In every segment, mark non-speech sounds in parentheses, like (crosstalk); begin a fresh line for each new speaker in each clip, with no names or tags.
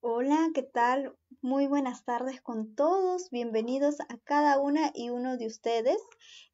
Hola, ¿qué tal? Muy buenas tardes con todos. Bienvenidos a cada una y uno de ustedes.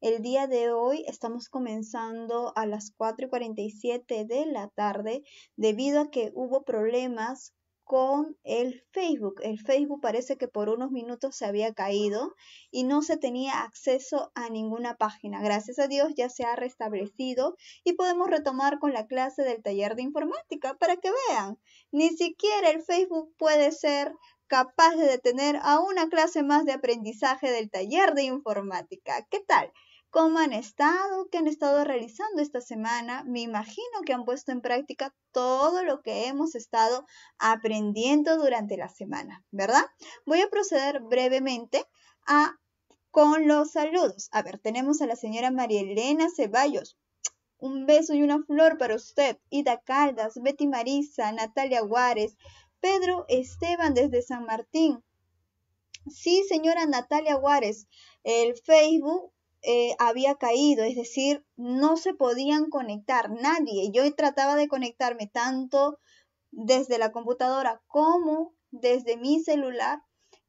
El día de hoy estamos comenzando a las 4 y 47 de la tarde debido a que hubo problemas con el Facebook. El Facebook parece que por unos minutos se había caído y no se tenía acceso a ninguna página. Gracias a Dios ya se ha restablecido y podemos retomar con la clase del taller de informática para que vean. Ni siquiera el Facebook puede ser capaz de detener a una clase más de aprendizaje del taller de informática. ¿Qué tal? cómo han estado, qué han estado realizando esta semana. Me imagino que han puesto en práctica todo lo que hemos estado aprendiendo durante la semana, ¿verdad? Voy a proceder brevemente a con los saludos. A ver, tenemos a la señora María Elena Ceballos. Un beso y una flor para usted. Ida Caldas, Betty Marisa, Natalia Juárez, Pedro Esteban desde San Martín. Sí, señora Natalia Juárez, el Facebook eh, había caído, es decir, no se podían conectar nadie. Yo trataba de conectarme tanto desde la computadora como desde mi celular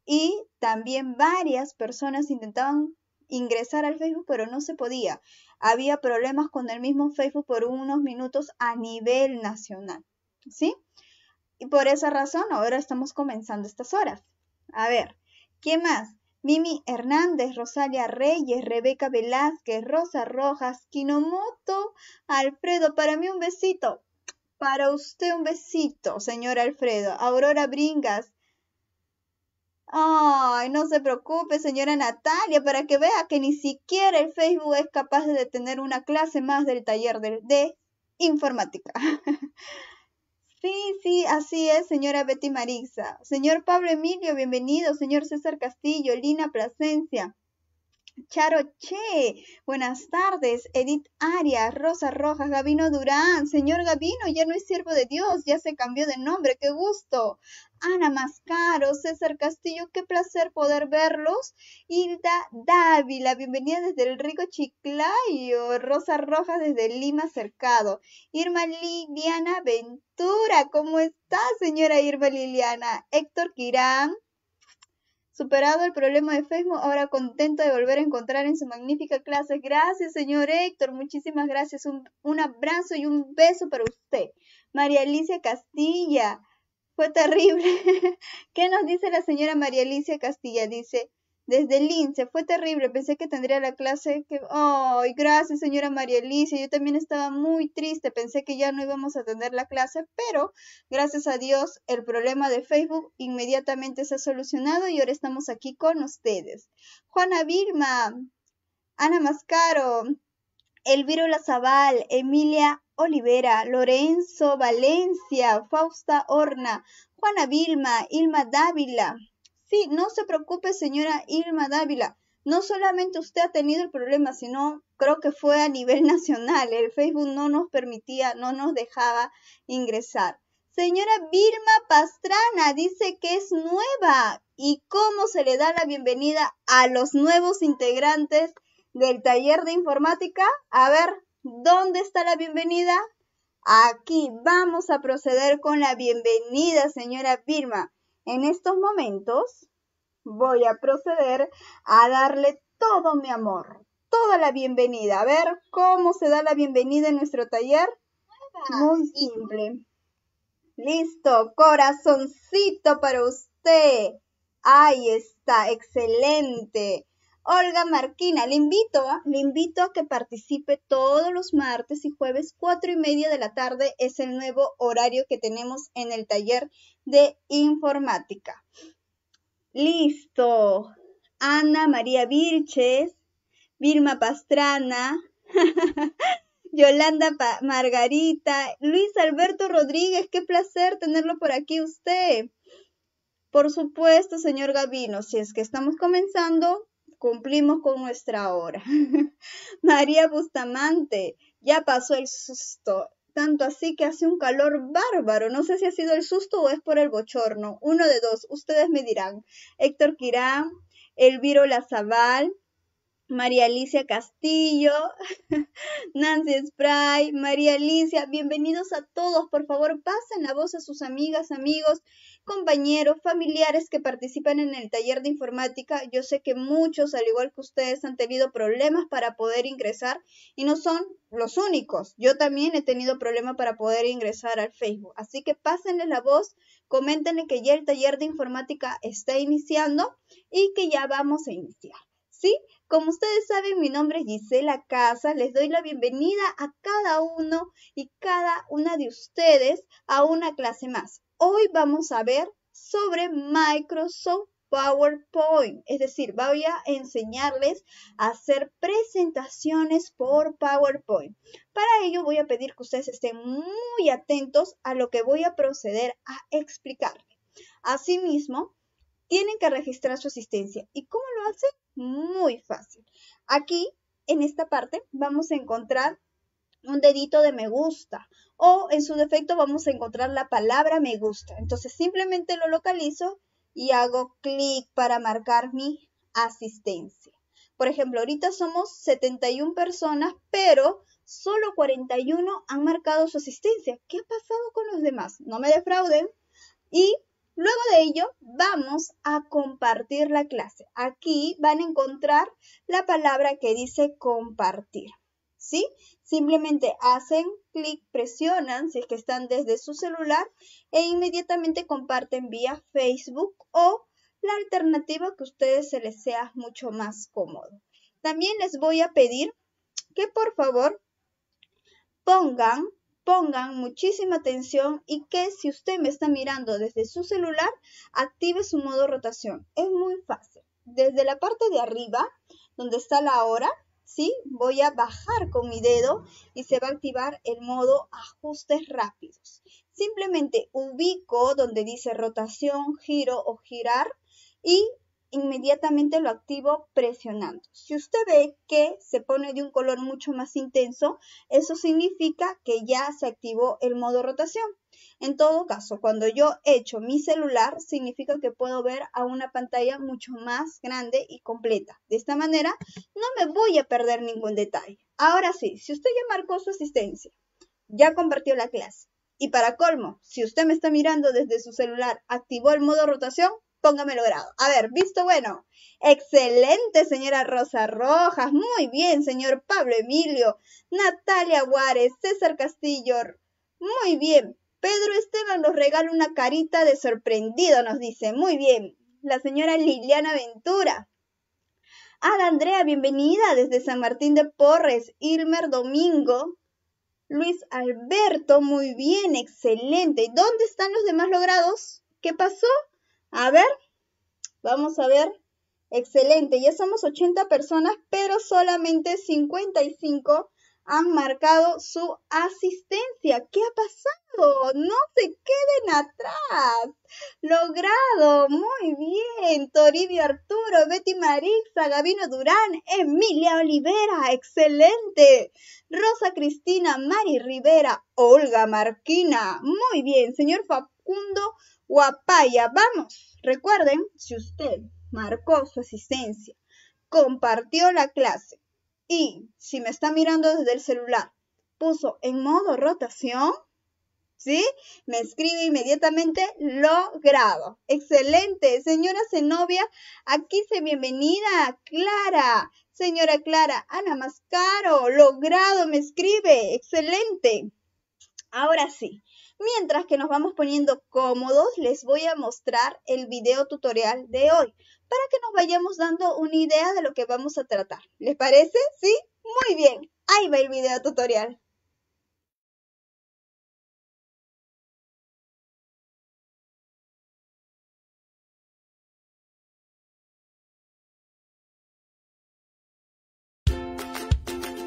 y también varias personas intentaban ingresar al Facebook, pero no se podía. Había problemas con el mismo Facebook por unos minutos a nivel nacional, ¿sí? Y por esa razón ahora estamos comenzando estas horas. A ver, ¿qué más? Mimi Hernández, Rosalia Reyes, Rebeca Velázquez, Rosa Rojas, Kinomoto, Alfredo, para mí un besito. Para usted un besito, señor Alfredo. Aurora Bringas. Ay, no se preocupe, señora Natalia, para que vea que ni siquiera el Facebook es capaz de tener una clase más del taller de, de informática. (laughs) Sí, sí, así es, señora Betty Marixa. Señor Pablo Emilio, bienvenido. Señor César Castillo, Lina Plasencia. Charo Che, buenas tardes. Edith Arias, Rosa Rojas, Gabino Durán. Señor Gabino, ya no es siervo de Dios, ya se cambió de nombre, qué gusto. Ana Mascaro, César Castillo, qué placer poder verlos. Hilda Dávila, bienvenida desde el rico Chiclayo. Rosa Rojas desde Lima Cercado. Irma Liliana Ventura, ¿cómo está señora Irma Liliana? Héctor Quirán. Superado el problema de Facebook, ahora contento de volver a encontrar en su magnífica clase. Gracias, señor Héctor. Muchísimas gracias. Un, un abrazo y un beso para usted. María Alicia Castilla. Fue terrible. (laughs) ¿Qué nos dice la señora María Alicia Castilla? Dice, desde el INSE, fue terrible, pensé que tendría la clase ¡Ay, gracias señora María Alicia! Yo también estaba muy triste, pensé que ya no íbamos a tener la clase, pero gracias a Dios el problema de Facebook inmediatamente se ha solucionado y ahora estamos aquí con ustedes. Juana Vilma, Ana Mascaro, Elvira Lazabal, Emilia Olivera, Lorenzo Valencia, Fausta Horna, Juana Vilma, Ilma Dávila. Sí, no se preocupe, señora Ilma Dávila. No solamente usted ha tenido el problema, sino creo que fue a nivel (laughs) nacional. El Facebook no nos permitía, no nos dejaba ingresar. Señora Vilma Pastrana dice que es nueva. ¿Y cómo se le da la bienvenida a los nuevos integrantes del taller de informática? A ver, ¿Dónde está la bienvenida? Aquí vamos a proceder con la bienvenida, señora firma. En estos momentos voy a proceder a darle todo mi amor, toda la bienvenida. A ver cómo se da la bienvenida en nuestro taller. Muy simple. Listo, corazoncito para usted. Ahí está, excelente. Olga Marquina. Le invito, le invito a que participe todos los martes y jueves, cuatro y media de la tarde es el nuevo horario que tenemos en el taller de informática. Listo. Ana María Vilches, Vilma Pastrana. (laughs) Yolanda Margarita, Luis Alberto Rodríguez, qué placer tenerlo por aquí usted. Por supuesto, señor Gavino, si es que estamos comenzando, cumplimos con nuestra hora. (laughs) María Bustamante, ya pasó el susto, tanto así que hace un calor bárbaro. No sé si ha sido el susto o es por el bochorno. Uno de dos, ustedes me dirán. Héctor Quirán, Elviro Lazabal, María Alicia Castillo, (laughs) Nancy Spray, María Alicia, bienvenidos a todos. Por favor, pasen la voz a sus amigas, amigos compañeros, familiares que participan en el taller de informática, yo sé que muchos, al igual que ustedes, han tenido problemas para poder ingresar y no son los únicos. Yo también he tenido problemas para poder ingresar al Facebook. Así que pásenle la voz, coméntenle que ya el taller de informática está iniciando y que ya vamos a iniciar. ¿Sí? Como ustedes saben, mi nombre es Gisela Casa. Les doy la bienvenida a cada uno y cada una de ustedes a una clase más hoy vamos a ver sobre Microsoft PowerPoint, es decir, voy a enseñarles a hacer presentaciones por PowerPoint. Para ello voy a pedir que ustedes estén muy atentos a lo que voy a proceder a explicarles. Asimismo, tienen que registrar su asistencia. ¿Y cómo lo hace Muy fácil. Aquí, en esta parte, vamos a encontrar un dedito de me gusta o en su defecto vamos a encontrar la palabra me gusta. Entonces simplemente lo localizo y hago clic para marcar mi asistencia. Por ejemplo, ahorita somos 71 personas, pero solo 41 han marcado su asistencia. ¿Qué ha pasado con los demás? No me defrauden. Y luego de ello vamos a compartir la clase. Aquí van a encontrar la palabra que dice compartir. ¿sí? Simplemente hacen clic, presionan si es que están desde su celular e inmediatamente comparten vía Facebook o la alternativa que a ustedes se les sea mucho más cómodo. También les voy a pedir que por favor pongan pongan muchísima atención y que si usted me está mirando desde su celular, active su modo rotación. Es muy fácil. Desde la parte de arriba, donde está la hora, ¿sí? Voy a bajar con mi dedo y se va a activar el modo ajustes rápidos. Simplemente ubico donde dice rotación, giro o girar y inmediatamente lo activo presionando. Si usted ve que se pone de un color mucho más intenso, eso significa que ya se activó el modo rotación. En todo caso, cuando yo echo mi celular, significa que puedo ver a una pantalla mucho más grande y completa. De esta manera, no me voy a perder ningún detalle. Ahora sí, si usted ya marcó su asistencia, ya compartió la clase, y para colmo, si usted me está mirando desde su celular, activó el modo rotación, póngame grado. A ver, visto bueno. Excelente, señora Rosa Rojas. Muy bien, señor Pablo Emilio. Natalia Juárez! César Castillo. Muy bien. Pedro Esteban nos regala una carita de sorprendido, nos dice. Muy bien. La señora Liliana Ventura. Ada Andrea, bienvenida desde San Martín de Porres. Ilmer Domingo. Luis Alberto, muy bien, excelente. ¿Y dónde están los demás logrados? ¿Qué pasó? A ver, vamos a ver. Excelente, ya somos 80 personas, pero solamente 55 han marcado su asistencia. ¿Qué ha pasado? No se queden atrás. Logrado, muy bien. Toribio Arturo, Betty Marixa, Gabino Durán, Emilia Olivera, excelente. Rosa Cristina, Mari Rivera, Olga Marquina, muy bien. Señor Facundo Guapaya, vamos. Recuerden, si usted marcó su asistencia, compartió la clase y si me está mirando desde el celular, puso en modo rotación, ¿sí? Me escribe inmediatamente, logrado. Excelente, señora Zenobia, aquí se bienvenida, Clara. Señora Clara, Ana Mascaro, logrado, me escribe, excelente. Ahora sí, Mientras que nos vamos poniendo cómodos, les voy a mostrar el video tutorial de hoy para que nos vayamos dando una idea de lo que vamos a tratar. ¿Les parece? ¿Sí? Muy bien. Ahí va el video tutorial.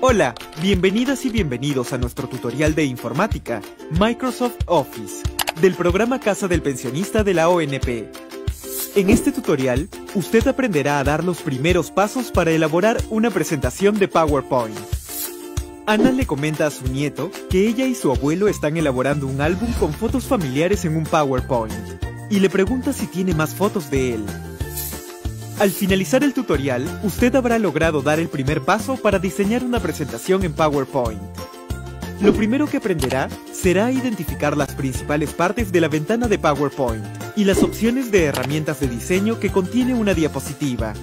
Hola, bienvenidas y bienvenidos a nuestro tutorial de informática, Microsoft Office, del programa Casa del Pensionista de la ONP. En este tutorial, usted aprenderá a dar los primeros pasos para elaborar una presentación de PowerPoint. Ana le comenta a su nieto que ella y su abuelo están elaborando un álbum con fotos familiares en un PowerPoint y le pregunta si tiene más fotos de él. Al finalizar el tutorial, usted habrá logrado dar el primer paso para diseñar una presentación en PowerPoint. Lo primero que aprenderá será identificar las principales partes de la ventana de PowerPoint y las opciones de herramientas de diseño que contiene una diapositiva.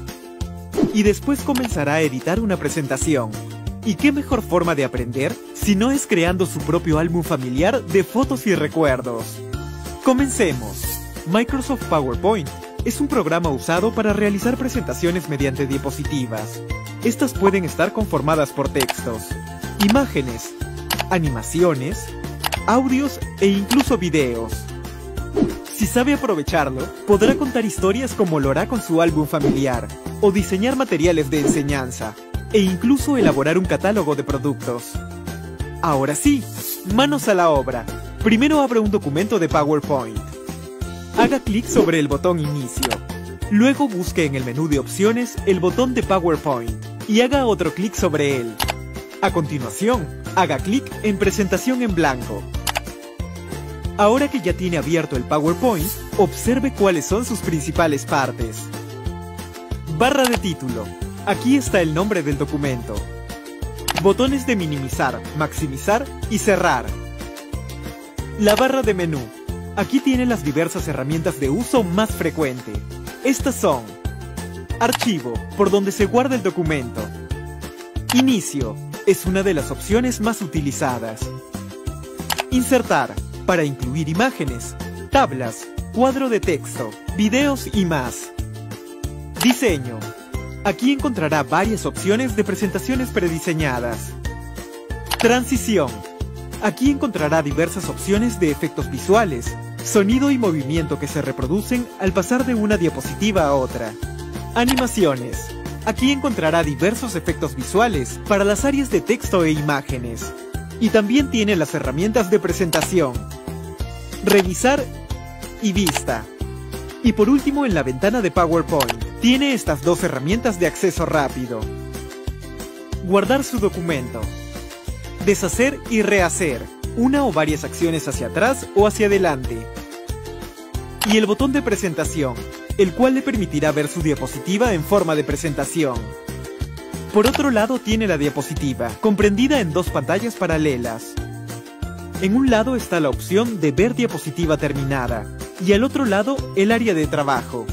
Y después comenzará a editar una presentación. ¿Y qué mejor forma de aprender si no es creando su propio álbum familiar de fotos y recuerdos? Comencemos. Microsoft PowerPoint es un programa usado para realizar presentaciones mediante diapositivas. Estas pueden estar conformadas por textos, imágenes, animaciones, audios e incluso videos. Si sabe aprovecharlo, podrá contar historias como lo hará con su álbum familiar, o diseñar materiales de enseñanza, e incluso elaborar un catálogo de productos. Ahora sí, manos a la obra. Primero abra un documento de PowerPoint haga clic sobre el botón Inicio. Luego busque en el menú de opciones el botón de PowerPoint y haga otro clic sobre él. A continuación, haga clic en Presentación en blanco. Ahora que ya tiene abierto el PowerPoint, observe cuáles son sus principales partes. Barra de título. Aquí está el nombre del documento. Botones de minimizar, maximizar y cerrar. La barra de menú Aquí tiene las diversas herramientas de uso más frecuente. Estas son Archivo, por donde se guarda el documento. Inicio, es una de las opciones más utilizadas. Insertar, para incluir imágenes, tablas, cuadro de texto, videos y más. Diseño. Aquí encontrará varias opciones de presentaciones prediseñadas. Transición. Aquí encontrará diversas opciones de efectos visuales, sonido y movimiento que se reproducen al pasar de una diapositiva a otra. Animaciones. Aquí encontrará diversos efectos visuales para las áreas de texto e imágenes. Y también tiene las herramientas de presentación. Revisar y vista. Y por último, en la ventana de PowerPoint, tiene estas dos herramientas de acceso rápido. Guardar su documento. Deshacer y rehacer una o varias acciones hacia atrás o hacia adelante. Y el botón de presentación, el cual le permitirá ver su diapositiva en forma de presentación. Por otro lado tiene la diapositiva, comprendida en dos pantallas paralelas. En un lado está la opción de ver diapositiva terminada y al otro lado el área de trabajo.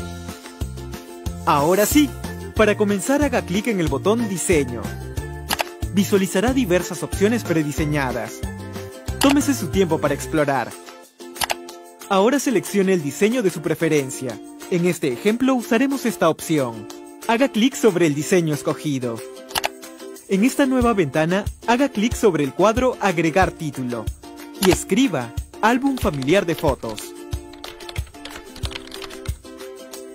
Ahora sí, para comenzar haga clic en el botón Diseño. Visualizará diversas opciones prediseñadas, Tómese su tiempo para explorar. Ahora seleccione el diseño de su preferencia. En este ejemplo usaremos esta opción. Haga clic sobre el diseño escogido. En esta nueva ventana, haga clic sobre el cuadro Agregar título y escriba Álbum familiar de fotos.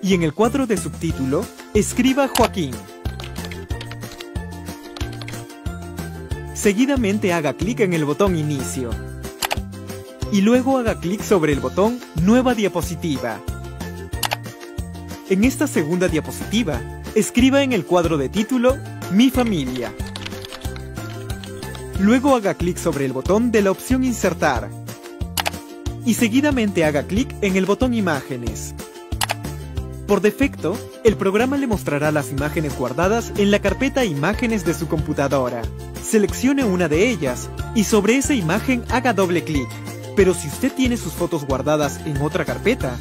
Y en el cuadro de subtítulo, escriba Joaquín. Seguidamente haga clic en el botón Inicio. Y luego haga clic sobre el botón Nueva diapositiva. En esta segunda diapositiva, escriba en el cuadro de título Mi familia. Luego haga clic sobre el botón de la opción Insertar. Y seguidamente haga clic en el botón Imágenes. Por defecto, el programa le mostrará las imágenes guardadas en la carpeta Imágenes de su computadora seleccione una de ellas y sobre esa imagen haga doble clic. Pero si usted tiene sus fotos guardadas en otra carpeta,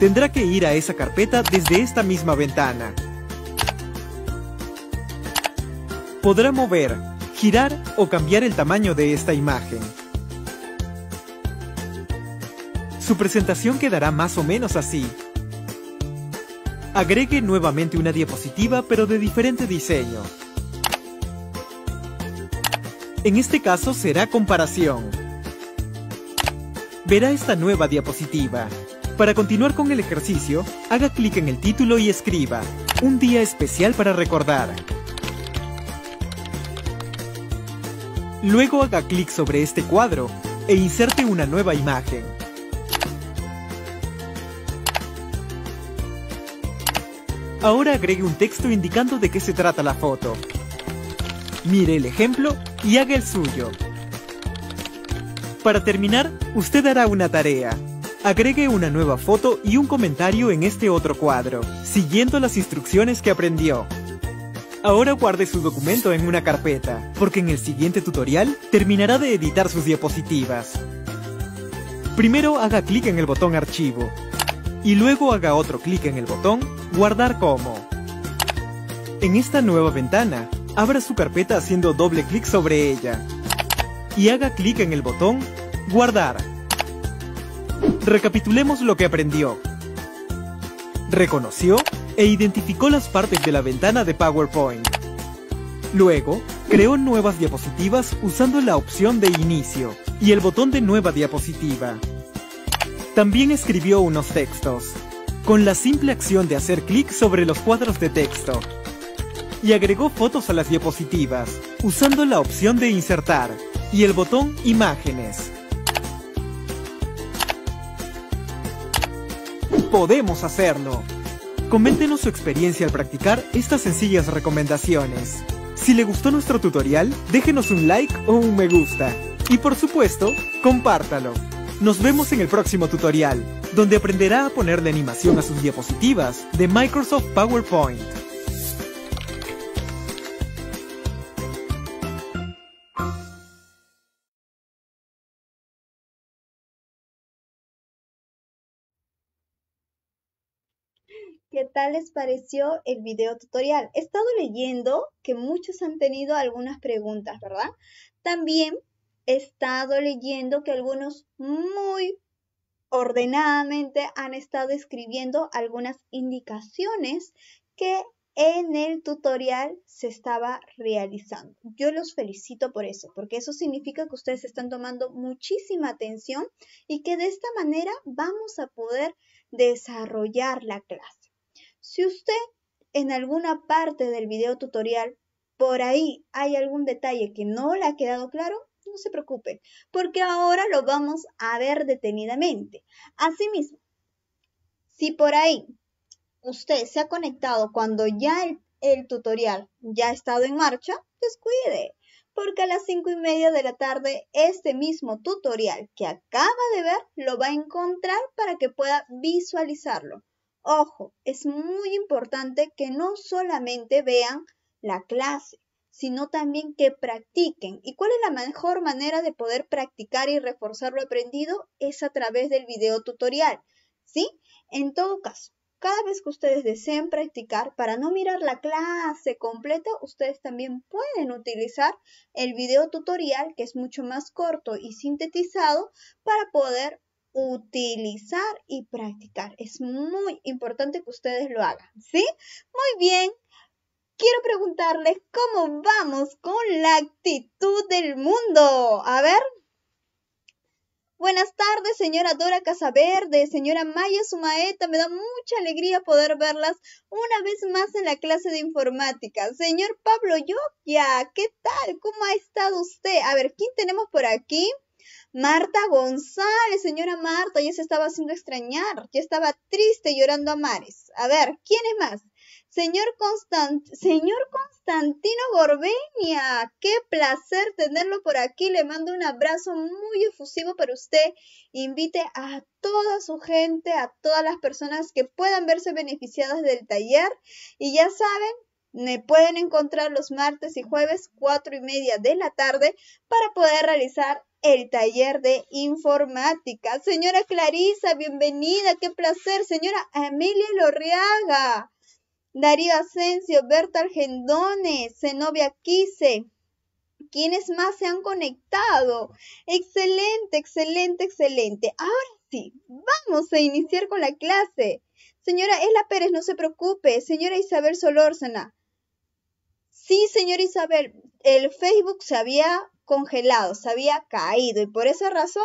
tendrá que ir a esa carpeta desde esta misma ventana. Podrá mover, girar o cambiar el tamaño de esta imagen. Su presentación quedará más o menos así. Agregue nuevamente una diapositiva pero de diferente diseño. En este caso será comparación. Verá esta nueva diapositiva. Para continuar con el ejercicio, haga clic en el título y escriba Un día especial para recordar. Luego haga clic sobre este cuadro e inserte una nueva imagen. Ahora agregue un texto indicando de qué se trata la foto mire el ejemplo y haga el suyo. Para terminar, usted hará una tarea. Agregue una nueva foto y un comentario en este otro cuadro, siguiendo las instrucciones que aprendió. Ahora guarde su documento en una carpeta, porque en el siguiente tutorial terminará de editar sus diapositivas. Primero haga clic en el botón Archivo, y luego haga otro clic en el botón Guardar como. En esta nueva ventana, Abra su carpeta haciendo doble clic sobre ella y haga clic en el botón Guardar. Recapitulemos lo que aprendió. Reconoció e identificó las partes de la ventana de PowerPoint. Luego, creó nuevas diapositivas usando la opción de Inicio y el botón de Nueva diapositiva. También escribió unos textos, con la simple acción de hacer clic sobre los cuadros de texto y agregó fotos a las diapositivas, usando la opción de insertar y el botón Imágenes. Podemos hacerlo. Coméntenos su experiencia al practicar estas sencillas recomendaciones. Si le gustó nuestro tutorial, déjenos un like o un me gusta. Y por supuesto, compártalo. Nos vemos en el próximo tutorial, donde aprenderá a ponerle animación a sus diapositivas de Microsoft PowerPoint.
¿Qué tal les pareció el video tutorial? He estado leyendo que muchos han tenido algunas preguntas, ¿verdad? También he estado leyendo que algunos muy ordenadamente han estado escribiendo algunas indicaciones que en el tutorial se estaba realizando. Yo los felicito por eso, porque eso significa que ustedes están tomando muchísima atención y que de esta manera vamos a poder desarrollar la clase. Si usted en alguna parte del video tutorial por ahí hay algún detalle que no le ha quedado claro, no se preocupe, porque ahora lo vamos a ver detenidamente. Asimismo, si por ahí usted se ha conectado cuando ya el, tutorial ya ha estado en marcha, descuide, porque a las 5 y media de la tarde este mismo tutorial que acaba de ver lo va a encontrar para que pueda visualizarlo. Ojo, es muy importante que no solamente vean la clase, sino también que practiquen. ¿Y cuál es la mejor manera de poder practicar y reforzar lo aprendido? Es a través del video tutorial, ¿sí? En todo caso, cada vez que ustedes deseen practicar, para no mirar la clase completa, ustedes también pueden utilizar el video tutorial, que es mucho más corto y sintetizado, para poder utilizar y practicar. Es muy importante que ustedes lo hagan, ¿sí? Muy bien. Quiero preguntarles cómo vamos con la actitud del mundo. A ver. Buenas tardes, señora Dora Casaverde, señora Maya Sumaeta. Me da mucha alegría poder verlas una vez más en la clase de informática. Señor Pablo Yokia, ¿qué tal? ¿Cómo ha estado usted? A ver, ¿quién tenemos por aquí? Marta González, señora Marta, ya se estaba haciendo extrañar, ya estaba triste llorando a mares. A ver, ¿quién es más? Señor, señor Constantino Gorbeña, qué placer tenerlo por aquí. Le mando un abrazo muy efusivo para usted. Invite a toda su gente, a todas las personas que puedan verse beneficiadas del taller. Y ya saben, me pueden encontrar los martes y jueves, cuatro y media de la tarde, para poder realizar el taller de informática. Señora Clarisa, bienvenida, qué placer. Señora Emilia Lorriaga, Darío Asensio, Berta Argendones, Zenobia Quise. ¿Quiénes más se han conectado? Excelente, excelente, excelente. Ahora sí, vamos a iniciar con la clase. Señora Ela Pérez, no se preocupe. Señora Isabel Solórzana. Sí, señora Isabel, el Facebook se había congelado, se había caído y por esa razón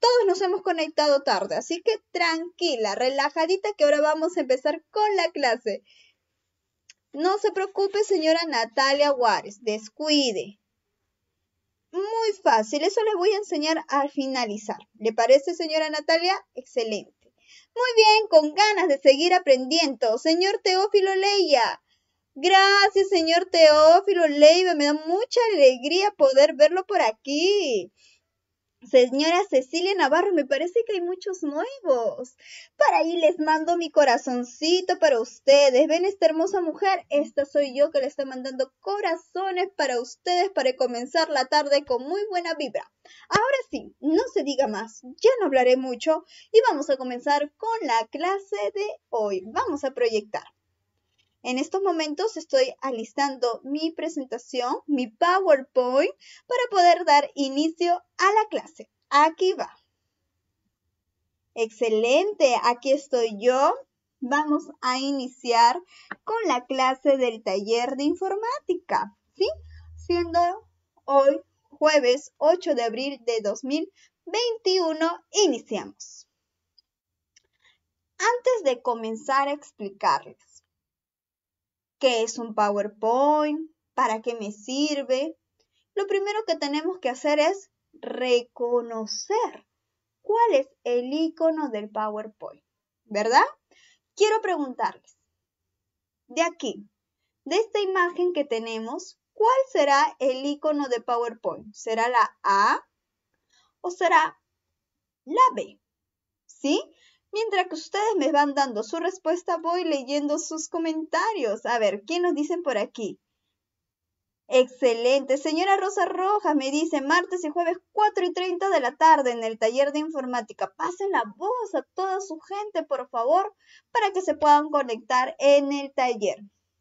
todos nos hemos conectado tarde. Así que tranquila, relajadita que ahora vamos a empezar con la clase. No se preocupe, señora Natalia Juárez, descuide. Muy fácil, eso le voy a enseñar al finalizar. ¿Le parece, señora Natalia? Excelente. Muy bien, con ganas de seguir aprendiendo. Señor Teófilo Leia, Gracias, señor Teófilo Leiva. Me da mucha alegría poder verlo por aquí. Señora Cecilia Navarro, me parece que hay muchos nuevos. Para ahí les mando mi corazoncito para ustedes. ¿Ven esta hermosa mujer? Esta soy yo que le estoy mandando corazones para ustedes para comenzar la tarde con muy buena vibra. Ahora sí, no se diga más, ya no hablaré mucho y vamos a comenzar con la clase de hoy. Vamos a proyectar. En estos momentos estoy alistando mi presentación, mi PowerPoint, para poder dar inicio a la clase. Aquí va. Excelente, aquí estoy yo. Vamos a iniciar con la clase del taller de informática, ¿sí? Siendo hoy jueves 8 de abril de 2021, iniciamos. Antes de comenzar a explicarles qué es un PowerPoint, para qué me sirve, lo primero que tenemos que hacer es reconocer cuál es el icono del PowerPoint, ¿verdad? Quiero preguntarles, de aquí, de esta imagen que tenemos, ¿cuál será el icono de PowerPoint? ¿Será la A o será la B? ¿Sí? Mientras que ustedes me van dando su respuesta, voy leyendo sus comentarios. A ver, ¿qué nos dicen por aquí? Excelente. Señora Rosa Rojas me dice martes y jueves 4 y 30 de la tarde en el taller de informática. Pasen la voz a toda su gente, por favor, para que se puedan conectar en el taller.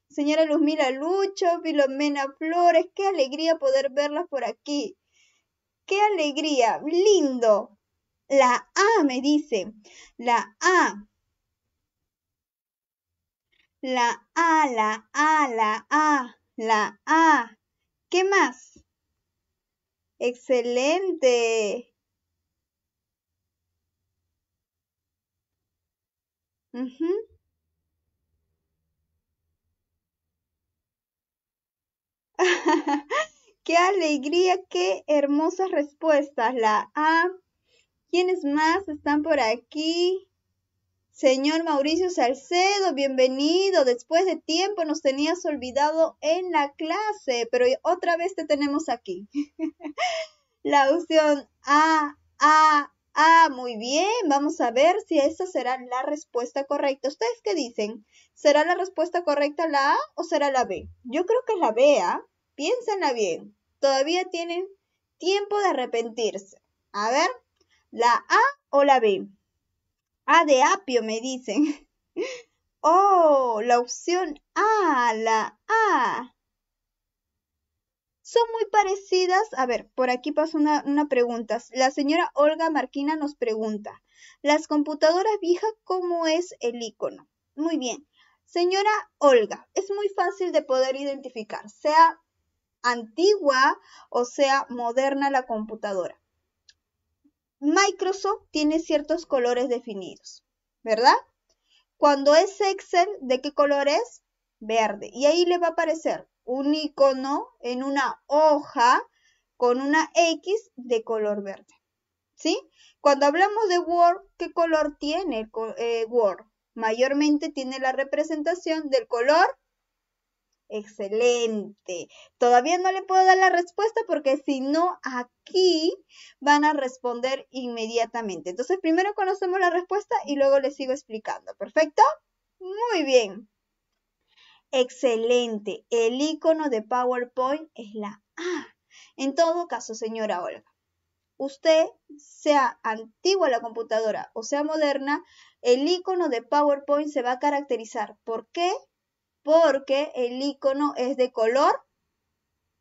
Señora Luzmila Lucho, Filomena Flores, qué alegría poder verlas por aquí. Qué alegría, lindo. La A me dice. La A. La A, la A, la A, la A. ¿Qué más? Excelente. Mhm. (laughs) ¡Qué alegría! ¡Qué hermosas respuestas! La A, ¿Quiénes más están por aquí? Señor Mauricio Salcedo, bienvenido. Después de tiempo nos tenías olvidado en la clase, pero otra vez te tenemos aquí. (laughs) la opción A, A, A. Muy bien, vamos a ver si esta será la respuesta correcta. ¿Ustedes qué dicen? ¿Será la respuesta correcta la A o será la B? Yo creo que la B, ¿ah? Piénsenla bien. Todavía tienen tiempo de arrepentirse. A ver, ¿La A o la B? A de apio, me dicen. (laughs) Oh, la opción A, la A. Son muy parecidas. A ver, por aquí pasa una, pregunta. La señora Olga Marquina nos pregunta, ¿las computadoras viejas cómo es el icono? Muy bien. Señora Olga, es muy fácil de poder identificar, sea antigua o sea moderna la computadora. Microsoft tiene ciertos colores definidos, ¿verdad? Cuando es Excel, ¿de qué color es? Verde. Y ahí le va a aparecer un icono en una hoja con una X de color verde. ¿Sí? Cuando hablamos de Word, ¿qué color tiene eh, Word? Mayormente tiene la representación del color Excelente. Todavía no le puedo dar la respuesta porque si no, aquí van a responder inmediatamente. Entonces, primero conocemos la respuesta y luego les sigo explicando. ¿Perfecto? Muy bien. Excelente. El icono de PowerPoint es la A. En todo caso, señora Olga, usted sea antigua la computadora o sea moderna, el icono de PowerPoint se va a caracterizar. ¿Por qué? porque el icono es de color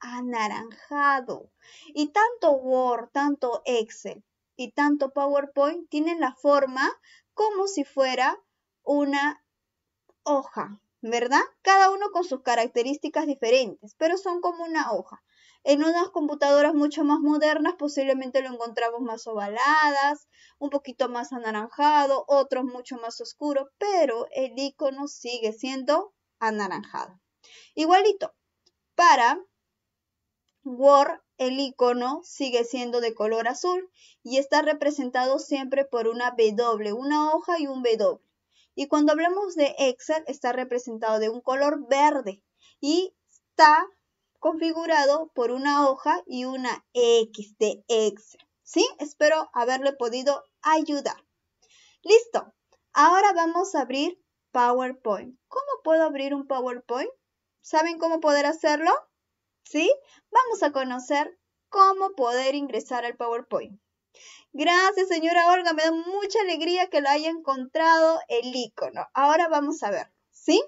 anaranjado. Y tanto Word, tanto Excel y tanto PowerPoint tienen la forma como si fuera una hoja, ¿verdad? Cada uno con sus características diferentes, pero son como una hoja. En unas computadoras mucho más modernas posiblemente lo encontramos más ovaladas, un poquito más anaranjado, otros mucho más oscuros, pero el icono sigue siendo anaranjado. Igualito, para Word el icono sigue siendo de color azul y está representado siempre por una W, una hoja y un W. Y cuando hablamos de Excel está representado de un color verde y está configurado por una hoja y una X de Excel. ¿Sí? Espero haberle podido ayudar. Listo. Ahora vamos a abrir PowerPoint. ¿Cómo puedo abrir un PowerPoint? ¿Saben cómo poder hacerlo? ¿Sí? Vamos a conocer cómo poder ingresar al PowerPoint. Gracias, señora Olga. Me da mucha alegría que lo haya encontrado el icono. Ahora vamos a ver, ¿sí?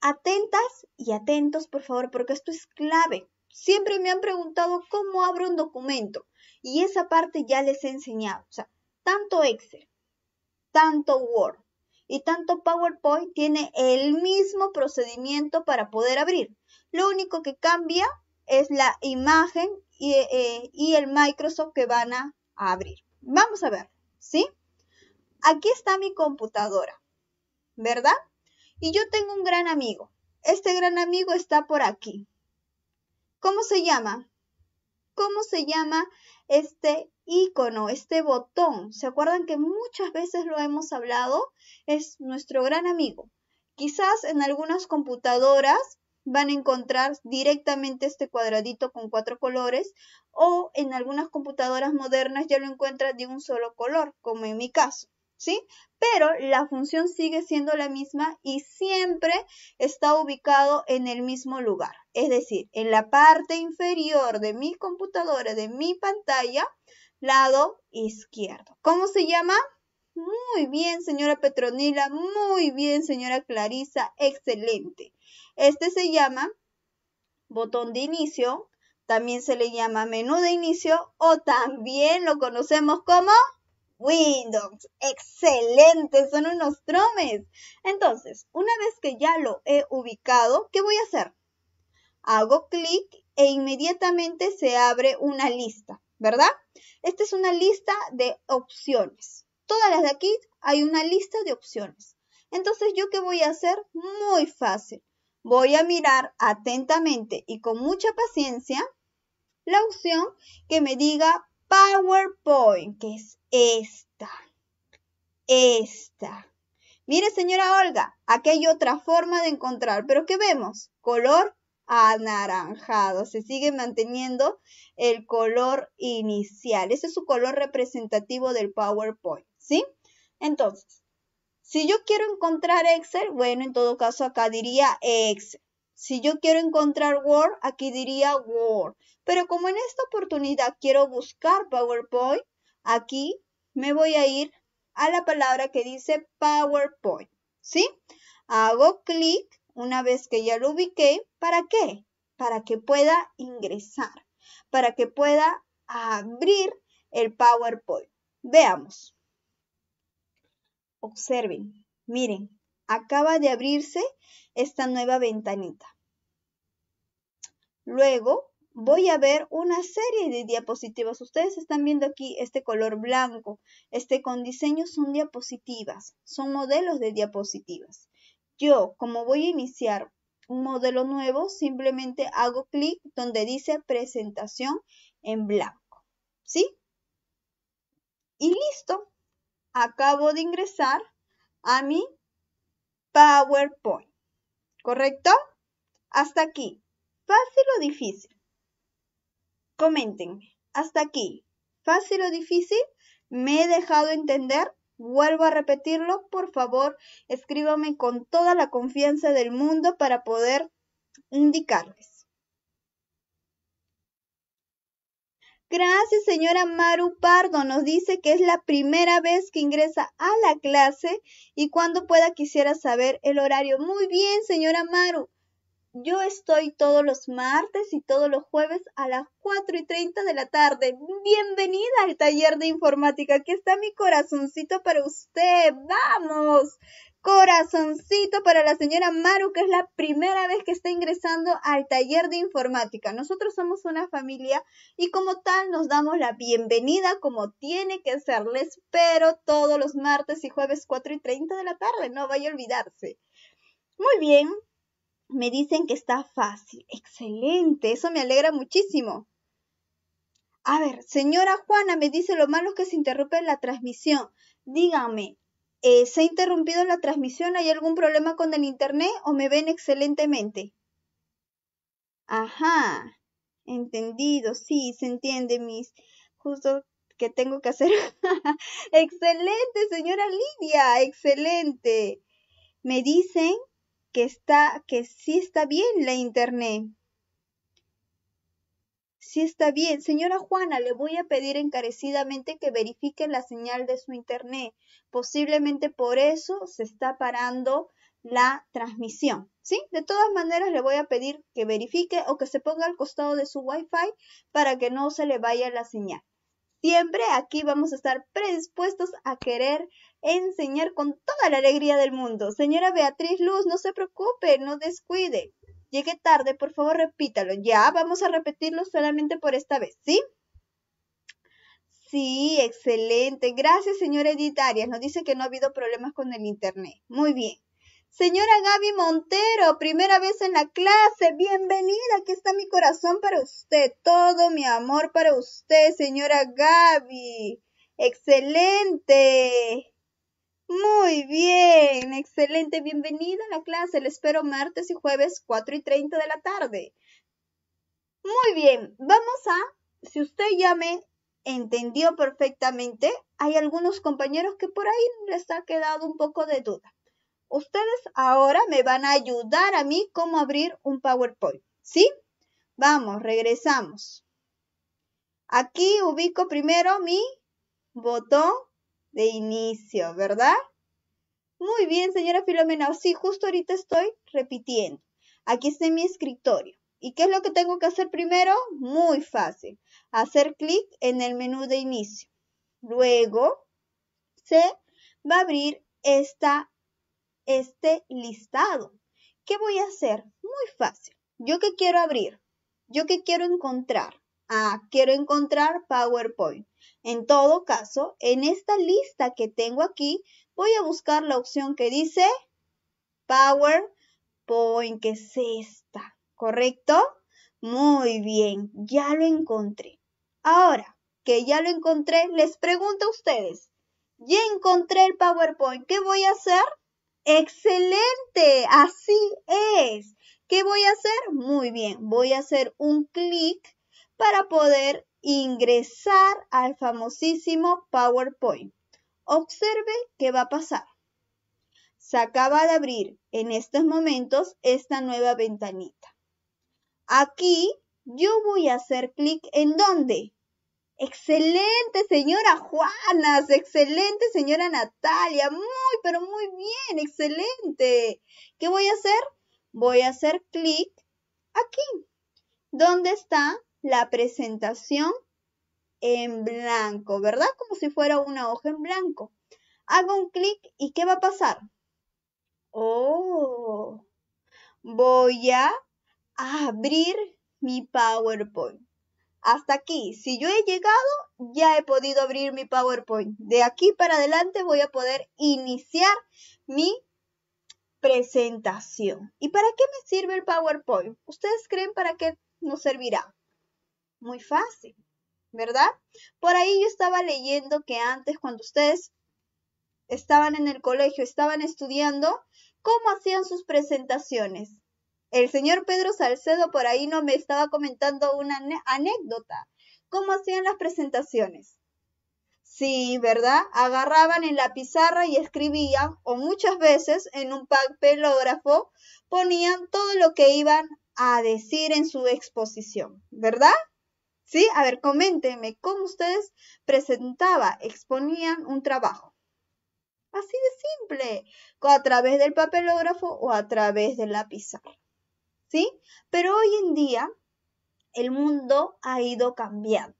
Atentas y atentos, por favor, porque esto es clave. Siempre me han preguntado cómo abro un documento y esa parte ya les he enseñado. O sea, tanto Excel, tanto Word, y tanto PowerPoint tiene el mismo procedimiento para poder abrir. Lo único que cambia es la imagen eh, y, el Microsoft que van a, abrir. Vamos a ver, ¿sí? Aquí está mi computadora, ¿verdad? Y yo tengo un gran amigo. Este gran amigo está por aquí. ¿Cómo se llama? ¿Cómo se llama este icono, este botón. ¿Se acuerdan que muchas veces lo hemos hablado? Es nuestro gran amigo. Quizás en algunas computadoras van a encontrar directamente este cuadradito con cuatro colores o en algunas computadoras modernas ya lo encuentran de un solo color, como en mi caso. ¿Sí? Pero la función sigue siendo la misma y siempre está ubicado en el mismo lugar. Es decir, en la parte inferior de mi computadora, de mi pantalla, lado izquierdo. ¿Cómo se llama? Muy bien, señora Petronila. Muy bien, señora Clarisa. Excelente. Este se llama botón de inicio. También se le llama menú de inicio o también lo conocemos como Windows. Excelente, son unos tromes. Entonces, una vez que ya lo he ubicado, ¿qué voy a hacer? Hago clic e inmediatamente se abre una lista, ¿verdad? Esta es una lista de opciones. Todas las de aquí hay una lista de opciones. Entonces, ¿yo qué voy a hacer? Muy fácil. Voy a mirar atentamente y con mucha paciencia la opción que me diga PowerPoint, que es esta. Esta. Mire, señora Olga, aquí hay otra forma de encontrar, pero ¿qué vemos? Color anaranjado. Se sigue manteniendo el color inicial. Ese es su color representativo del PowerPoint, ¿sí? Entonces, si yo quiero encontrar Excel, bueno, en todo caso acá diría Excel. Si yo quiero encontrar Word, aquí diría Word. Pero como en esta oportunidad quiero buscar PowerPoint, aquí me voy a ir a la palabra que dice PowerPoint, ¿sí? Hago clic una vez que ya lo ubiqué, ¿para qué? Para que pueda ingresar, para que pueda abrir el PowerPoint. Veamos. Observen, miren, acaba de abrirse esta nueva ventanita. Luego voy a ver una serie de diapositivas. Ustedes están viendo aquí este color blanco. Este con diseño son diapositivas, son modelos de diapositivas. Yo, como voy a iniciar un modelo nuevo, simplemente hago clic donde dice presentación en blanco. ¿Sí? Y listo. Acabo de ingresar a mi PowerPoint. ¿Correcto? Hasta aquí. ¿Fácil o difícil? Comenten. Hasta aquí. ¿Fácil o difícil? ¿Me he dejado entender? Vuelvo a repetirlo, por favor, escríbame con toda la confianza del mundo para poder indicarles. Gracias, señora Maru Pardo. Nos dice que es la primera vez que ingresa a la clase y cuando pueda quisiera saber el horario. Muy bien, señora Maru. Yo estoy todos los martes y todos los jueves a las 4 y 30 de la tarde. Bienvenida al taller de informática. Aquí está mi corazoncito para usted. ¡Vamos! Corazoncito para la señora Maru, que es la primera vez que está ingresando al taller de informática. Nosotros somos una familia y como tal nos damos la bienvenida como tiene que ser. Les espero todos los martes y jueves 4 y 30 de la tarde. No vaya a olvidarse. Muy bien, me dicen que está fácil. Excelente, eso me alegra muchísimo. A ver, señora Juana, me dice lo malo que se interrumpe la transmisión. Dígame, eh, ¿se ha interrumpido la transmisión? ¿Hay algún problema con el internet o me ven excelentemente? Ajá, entendido, sí, se entiende, mis. Justo que tengo que hacer. (laughs) excelente, señora Lidia, excelente. Me dicen que está, que sí está bien la internet. Sí está bien. Señora Juana, le voy a pedir encarecidamente que verifique la señal de su internet. Posiblemente por eso se está parando la transmisión. ¿Sí? De todas maneras, le voy a pedir que verifique o que se ponga al costado de su wifi para que no se le vaya la señal. Siempre aquí vamos a estar predispuestos a querer enseñar con toda la alegría del mundo. Señora Beatriz Luz, no se preocupe, no descuide. Llegué tarde, por favor repítalo. Ya, vamos a repetirlo solamente por esta vez, ¿sí? Sí, excelente. Gracias, señora Edith Nos dice que no ha habido problemas con el internet. Muy bien. Señora Gaby Montero, primera vez en la clase. Bienvenida. Aquí está mi corazón para usted. Todo mi amor para usted, señora Gaby. Excelente. Muy bien, excelente. Bienvenida a la clase. Le espero martes y jueves 4 y 30 de la tarde. Muy bien, vamos a, si usted ya me entendió perfectamente, hay algunos compañeros que por ahí les ha quedado un poco de duda. Ustedes ahora me van a ayudar a mí cómo abrir un PowerPoint, ¿sí? Vamos, regresamos. Aquí ubico primero mi botón de inicio, ¿verdad? Muy bien, señora Filomena. Sí, justo ahorita estoy repitiendo. Aquí está mi escritorio. ¿Y qué es lo que tengo que hacer primero? Muy fácil. Hacer clic en el menú de inicio. Luego se va a abrir este listado. ¿Qué voy a hacer? Muy fácil. ¿Yo qué quiero abrir? ¿Yo qué quiero encontrar? Ah, quiero encontrar PowerPoint. En todo caso, en esta lista que tengo aquí, voy a buscar la opción que dice PowerPoint, que es esta, ¿correcto? Muy bien, ya lo encontré. Ahora que ya lo encontré, les pregunto a ustedes, ya encontré el PowerPoint, ¿qué voy a hacer? Excelente, así es. ¿Qué voy a hacer? Muy bien, voy a hacer un clic para poder ingresar al famosísimo PowerPoint. Observe qué va a pasar. Se acaba de abrir en estos momentos esta nueva ventanita. Aquí yo voy a hacer clic en dónde? Excelente, señora Juanas, excelente, señora Natalia, muy, pero muy bien, excelente. ¿Qué voy a hacer? Voy a hacer clic aquí, ¿Dónde está la presentación en blanco, ¿verdad? Como si fuera una hoja en blanco. Hago un clic y ¿qué va a pasar? Oh, voy a abrir mi PowerPoint. Hasta aquí, si yo he llegado, ya he podido abrir mi PowerPoint. De aquí para adelante voy a poder iniciar mi presentación. ¿Y para qué me sirve el PowerPoint? ¿Ustedes creen para qué nos servirá? muy fácil, ¿verdad? Por ahí yo estaba leyendo que antes cuando ustedes estaban en el colegio, estaban estudiando, ¿cómo hacían sus presentaciones? El señor Pedro Salcedo por ahí no me estaba comentando una anécdota. ¿Cómo hacían las presentaciones? Sí, ¿verdad? Agarraban en la pizarra y escribían, o muchas veces en un papelógrafo ponían todo lo que iban a decir en su exposición, ¿verdad? ¿Sí? A ver, coméntenme cómo ustedes presentaba, exponían un trabajo. Así de simple, a través del papelógrafo o a través de la pizarra. ¿Sí? Pero hoy en día el mundo ha ido cambiando.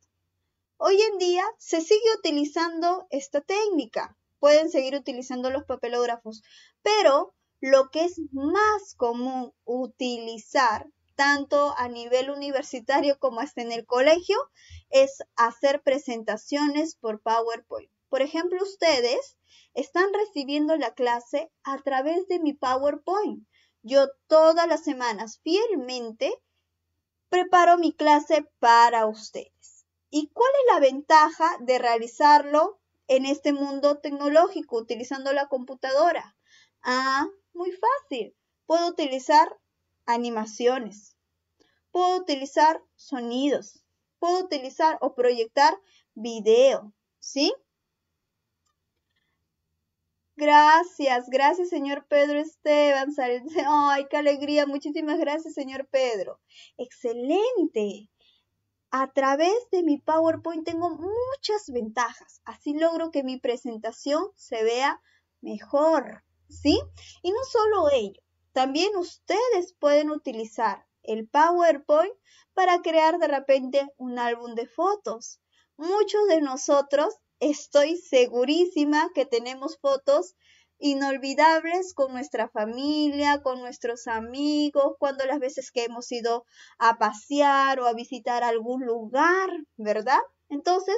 Hoy en día se sigue utilizando esta técnica. Pueden seguir utilizando los papelógrafos, pero lo que es más común utilizar tanto a nivel universitario como hasta en el colegio, es hacer presentaciones por PowerPoint. Por ejemplo, ustedes están recibiendo la clase a través de mi PowerPoint. Yo todas las semanas fielmente preparo mi clase para ustedes. ¿Y cuál es la ventaja de realizarlo en este mundo tecnológico utilizando la computadora? Ah, muy fácil. Puedo utilizar animaciones, puedo utilizar sonidos, puedo utilizar o proyectar video, ¿sí? Gracias, gracias señor Pedro Esteban. (laughs) Ay, qué alegría. Muchísimas gracias señor Pedro. Excelente. A través de mi PowerPoint tengo muchas ventajas. Así logro que mi presentación se vea mejor. ¿Sí? Y no solo ello. También ustedes pueden utilizar el PowerPoint para crear de repente un álbum de fotos. Muchos de nosotros, estoy segurísima que tenemos fotos inolvidables con nuestra familia, con nuestros amigos, cuando las veces que hemos ido a pasear o a visitar algún lugar, ¿verdad? Entonces,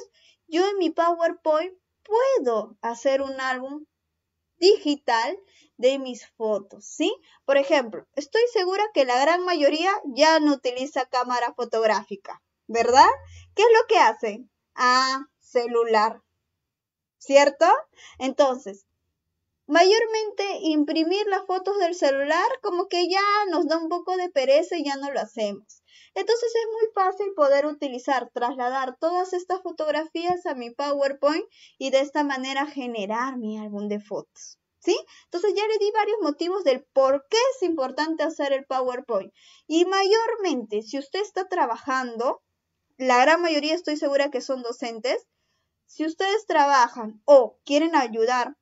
yo en mi PowerPoint puedo hacer un álbum digital de mis fotos, ¿sí? Por ejemplo, estoy segura que la gran mayoría ya no utiliza cámara fotográfica, ¿verdad? ¿Qué es lo que hacen? Ah, celular, ¿cierto? Entonces, mayormente imprimir las fotos del celular como que ya nos da un poco de pereza y ya no lo hacemos. Entonces es muy fácil poder utilizar, trasladar todas estas fotografías a mi PowerPoint y de esta manera generar mi álbum de fotos. ¿Sí? Entonces ya le di varios motivos del por qué es importante hacer el PowerPoint. Y mayormente, si usted está trabajando, la gran mayoría estoy segura que son docentes, si ustedes trabajan o quieren ayudar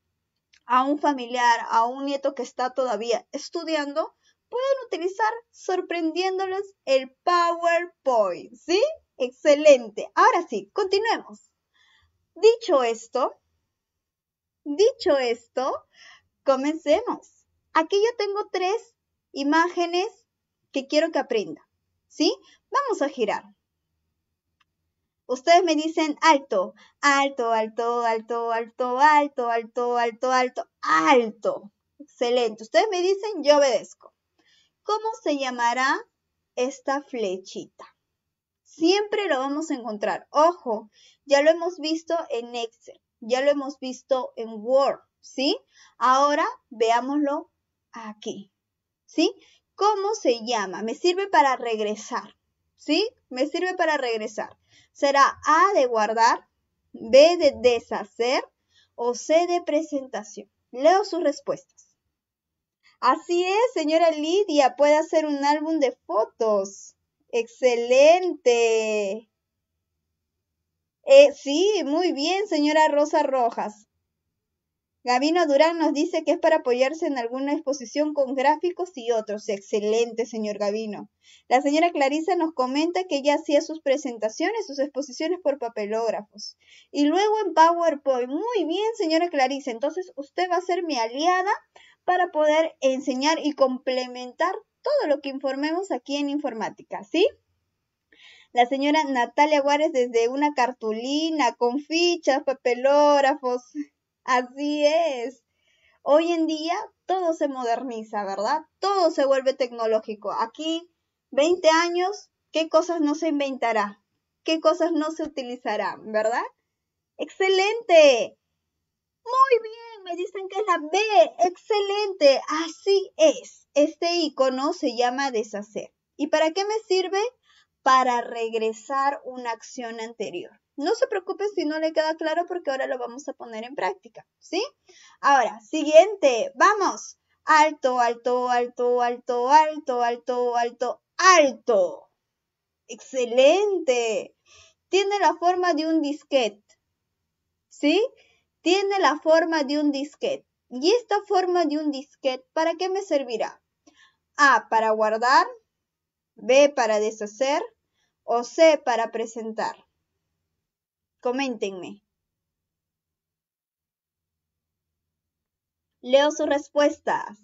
a un familiar, a un nieto que está todavía estudiando, pueden utilizar sorprendiéndoles el PowerPoint, ¿sí? Excelente. Ahora sí, continuemos. Dicho esto, Dicho esto, comencemos. Aquí yo tengo tres imágenes que quiero que aprenda. ¿Sí? Vamos a girar. Ustedes me dicen alto, alto, alto, alto, alto, alto, alto, alto, alto, alto. Excelente. Ustedes me dicen yo obedezco. ¿Cómo se llamará esta flechita? Siempre lo vamos a encontrar. Ojo, ya lo hemos visto en Excel. Ya lo hemos visto en Word, ¿sí? Ahora veámoslo aquí, ¿sí? ¿Cómo se llama? Me sirve para regresar, ¿sí? Me sirve para regresar. Será A de guardar, B de deshacer o C de presentación. Leo sus respuestas. Así es, señora Lidia, puede hacer un álbum de fotos. Excelente. Eh, sí, muy bien, señora Rosa Rojas. Gabino Durán nos dice que es para apoyarse en alguna exposición con gráficos y otros. Excelente, señor Gabino. La señora Clarisa nos comenta que ella hacía sus presentaciones, sus exposiciones por papelógrafos. Y luego en PowerPoint. Muy bien, señora Clarisa. Entonces usted va a ser mi aliada para poder enseñar y complementar todo lo que informemos aquí en informática, ¿sí? la señora Natalia Juárez desde una cartulina con fichas, papelógrafos. (laughs) Así es. Hoy en día todo se moderniza, ¿verdad? Todo se vuelve tecnológico. Aquí, 20 años, ¿qué cosas no se inventará? ¿Qué cosas no se utilizarán, verdad? Excelente. Muy bien, me dicen que es la B. Excelente. Así es. Este icono se llama deshacer. ¿Y para qué me sirve? para regresar una acción anterior. No se preocupe si no le queda claro porque ahora lo vamos a poner en práctica, ¿sí? Ahora, siguiente, vamos. Alto, alto, alto, alto, alto, alto, alto, alto. Excelente. Tiene la forma de un disquete, ¿sí? Tiene la forma de un disquete. ¿Y esta forma de un disquete para qué me servirá? A, para guardar B para deshacer o C para presentar. Coméntenme. Leo sus respuestas.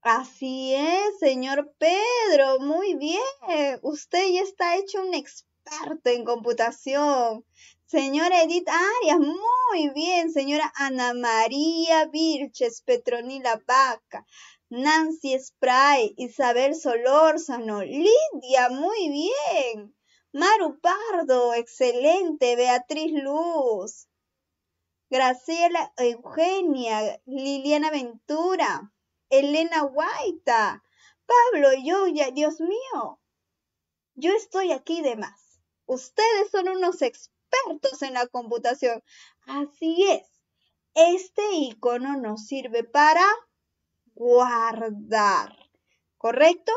Así es, señor Pedro, muy bien. Usted ya está hecho un experto en computación. Señora Edith Arias, muy bien. Señora Ana María Virches Petronila Vaca. Nancy Spray, Isabel Solórzano, Lidia, muy bien. Maru Pardo, excelente. Beatriz Luz, Graciela Eugenia, Liliana Ventura, Elena Guaita, Pablo Yoya, Dios mío. Yo estoy aquí de más. Ustedes son unos expertos en la computación. Así es. Este icono nos sirve para guardar. ¿Correcto?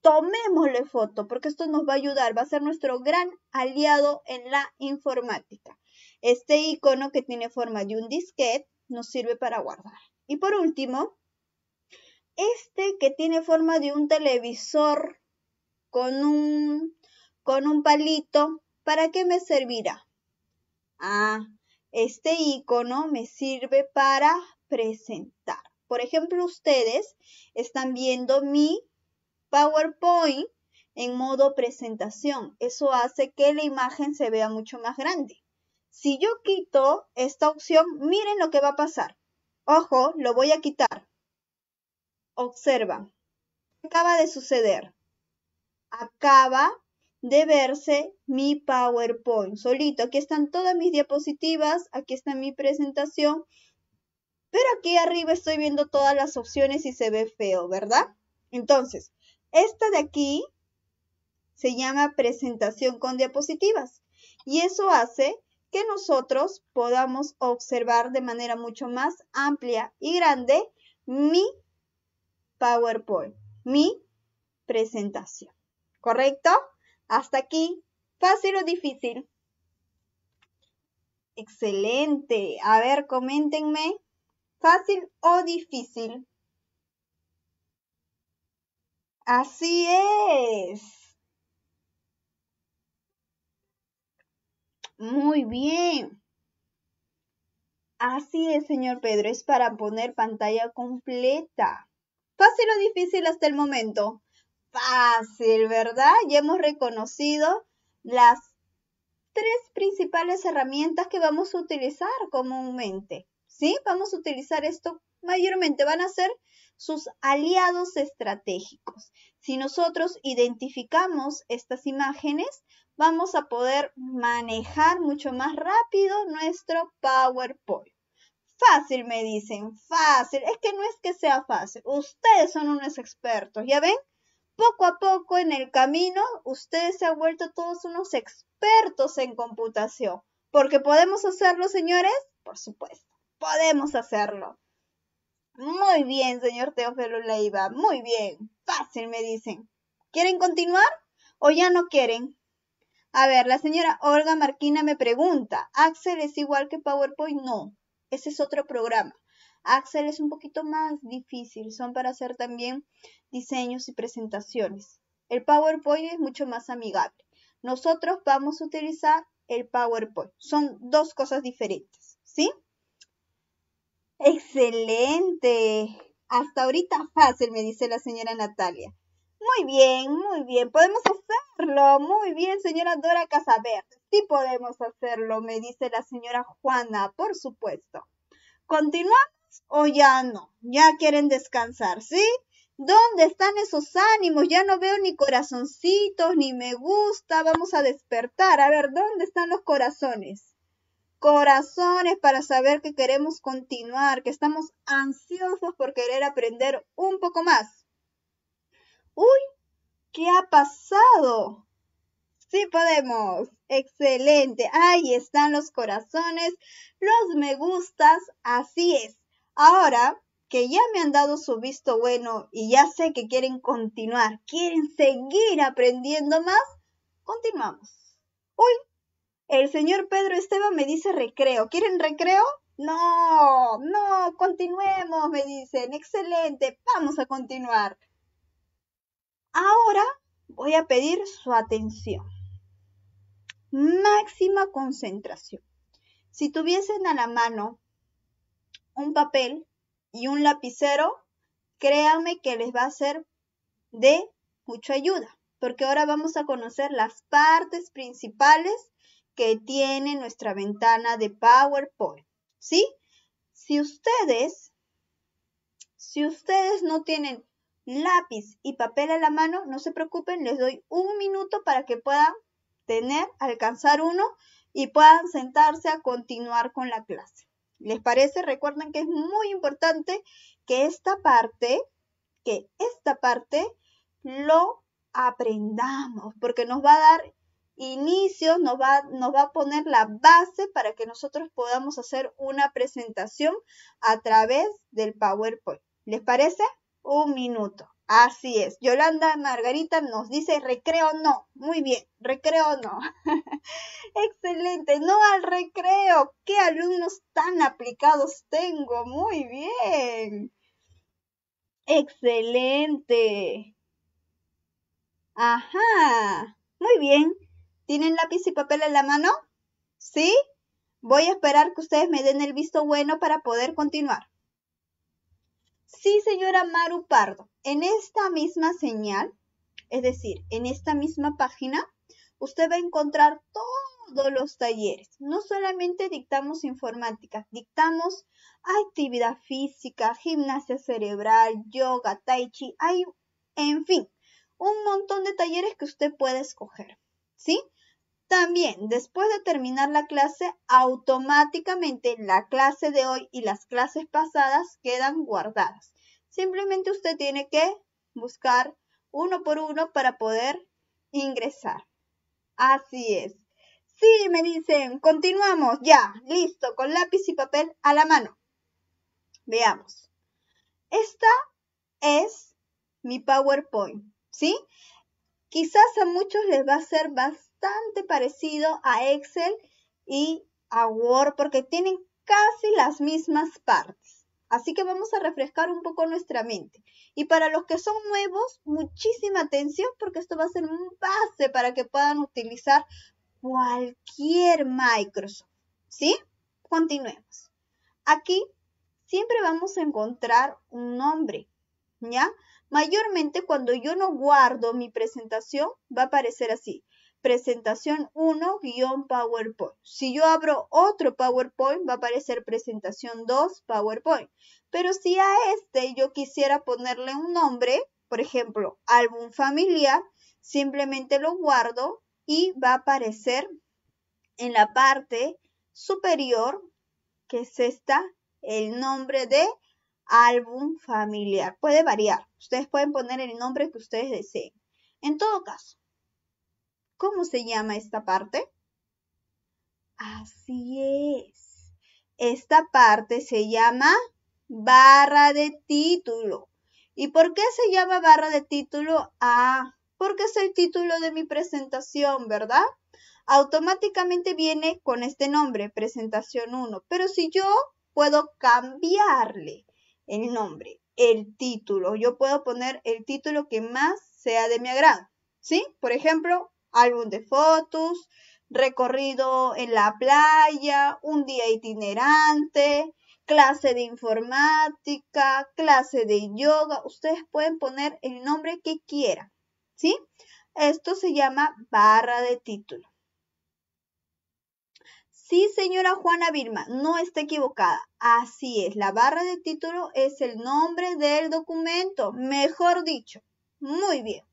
Tomémosle foto porque esto nos va a ayudar, va a ser nuestro gran aliado en la informática. Este icono que tiene forma de un disquete nos sirve para guardar. Y por último, este que tiene forma de un televisor con un, con un palito, ¿para qué me servirá? Ah, este icono me sirve para presentar. Por ejemplo, ustedes están viendo mi PowerPoint en modo presentación. Eso hace que la imagen se vea mucho más grande. Si yo quito esta opción, miren lo que va a pasar. Ojo, lo voy a quitar. Observa. Acaba de suceder. Acaba de verse mi PowerPoint solito. Aquí están todas mis diapositivas, aquí está mi presentación pero aquí arriba estoy viendo todas las opciones y se ve feo, ¿verdad? Entonces, esta de aquí se llama presentación con diapositivas y eso hace que nosotros podamos observar de manera mucho más amplia y grande mi PowerPoint, mi presentación. ¿Correcto? Hasta aquí, fácil o difícil. Excelente. A ver, coméntenme fácil o difícil. Así es. Muy bien. Así es, señor Pedro, es para poner pantalla completa. Fácil o difícil hasta el momento. Fácil, ¿verdad? Ya hemos reconocido las tres principales herramientas que vamos a utilizar comúnmente. Vamos a utilizar esto mayormente, van a ser sus aliados estratégicos. Si nosotros identificamos estas imágenes, vamos a poder manejar mucho más rápido nuestro PowerPoint. Fácil, me dicen, fácil. Es que no es que sea fácil. Ustedes son unos expertos, ¿ya ven? Poco a poco en el camino, ustedes se han vuelto todos unos expertos en computación. ¿Porque podemos hacerlo, señores? Por supuesto podemos hacerlo. Muy bien, señor Teófilo Leiva, muy bien, fácil, me dicen. ¿Quieren continuar o ya no quieren? A ver, la señora Olga Marquina me pregunta, ¿Axel es igual que PowerPoint? No, ese es otro programa. Axel es un poquito más difícil, son para hacer también diseños y presentaciones. El PowerPoint es mucho más amigable. Nosotros vamos a utilizar el PowerPoint. Son dos cosas diferentes, ¿sí? Excelente. Hasta ahorita fácil, me dice la señora Natalia. Muy bien, muy bien, podemos hacerlo. Muy bien, señora Dora Casaber, Sí podemos hacerlo, me dice la señora Juana, por supuesto. ¿Continuamos o ya no? Ya quieren descansar, ¿sí? ¿Dónde están esos ánimos? Ya no veo ni corazoncitos, ni me gusta. Vamos a despertar. A ver, ¿dónde están los corazones? corazones para saber que queremos continuar, que estamos ansiosos por querer aprender un poco más. Uy, ¿qué ha pasado? Sí podemos. Excelente. Ahí están los corazones, los me gustas. Así es. Ahora que ya me han dado su visto bueno y ya sé que quieren continuar, quieren seguir aprendiendo más, continuamos. Uy, el señor Pedro Esteban me dice recreo. ¿Quieren recreo? No, no, continuemos, me dicen. Excelente, vamos a continuar. Ahora voy a pedir su atención. Máxima concentración. Si tuviesen a la mano un papel y un lapicero, créanme que les va a ser de mucha ayuda, porque ahora vamos a conocer las partes principales que tiene nuestra ventana de PowerPoint. ¿Sí? Si ustedes, si ustedes no tienen lápiz y papel a la mano, no se preocupen, les doy un minuto para que puedan tener, alcanzar uno y puedan sentarse a continuar con la clase. ¿Les parece? Recuerden que es muy importante que esta parte, que esta parte lo aprendamos, porque nos va a dar Inicio nos va, nos va a poner la base para que nosotros podamos hacer una presentación a través del PowerPoint. ¿Les parece? Un minuto. Así es. Yolanda Margarita nos dice recreo no. Muy bien, recreo no. (laughs) Excelente, no al recreo. Qué alumnos tan aplicados tengo. Muy bien. Excelente. Ajá. Muy bien. ¿Tienen lápiz y papel en la mano? ¿Sí? Voy a esperar que ustedes me den el visto bueno para poder continuar. Sí, señora Maru Pardo, en esta misma señal, es decir, en esta misma página, usted va a encontrar todos los talleres. No solamente dictamos informática, dictamos actividad física, gimnasia cerebral, yoga, tai chi, hay, en fin, un montón de talleres que usted puede escoger. ¿Sí? También, después de terminar la clase, automáticamente la clase de hoy y las clases pasadas quedan guardadas. Simplemente usted tiene que buscar uno por uno para poder ingresar. Así es. Sí, me dicen, continuamos ya, listo, con lápiz y papel a la mano. Veamos. Esta es mi PowerPoint, ¿sí? Quizás a muchos les va a ser más bastante parecido a Excel y a Word porque tienen casi las mismas partes. Así que vamos a refrescar un poco nuestra mente. Y para los que son nuevos, muchísima atención porque esto va a ser un base para que puedan utilizar cualquier Microsoft. ¿Sí? Continuemos. Aquí siempre vamos a encontrar un nombre, ¿ya? Mayormente cuando yo no guardo mi presentación va a aparecer así presentación 1 guión PowerPoint. Si yo abro otro PowerPoint, va a aparecer presentación 2 PowerPoint. Pero si a este yo quisiera ponerle un nombre, por ejemplo, álbum familiar, simplemente lo guardo y va a aparecer en la parte superior, que es esta, el nombre de álbum familiar. Puede variar. Ustedes pueden poner el nombre que ustedes deseen. En todo caso, ¿Cómo se llama esta parte? Así es. Esta parte se llama barra de título. ¿Y por qué se llama barra de título? Ah, porque es el título de mi presentación, ¿verdad? Automáticamente viene con este nombre, presentación 1. Pero si yo puedo cambiarle el nombre, el título, yo puedo poner el título que más sea de mi agrado. ¿Sí? Por ejemplo, álbum de fotos, recorrido en la playa, un día itinerante, clase de informática, clase de yoga. Ustedes pueden poner el nombre que quieran, ¿sí? Esto se llama barra de título. Sí, señora Juana Vilma, no está equivocada. Así es, la barra de título es el nombre del documento, mejor dicho. Muy bien.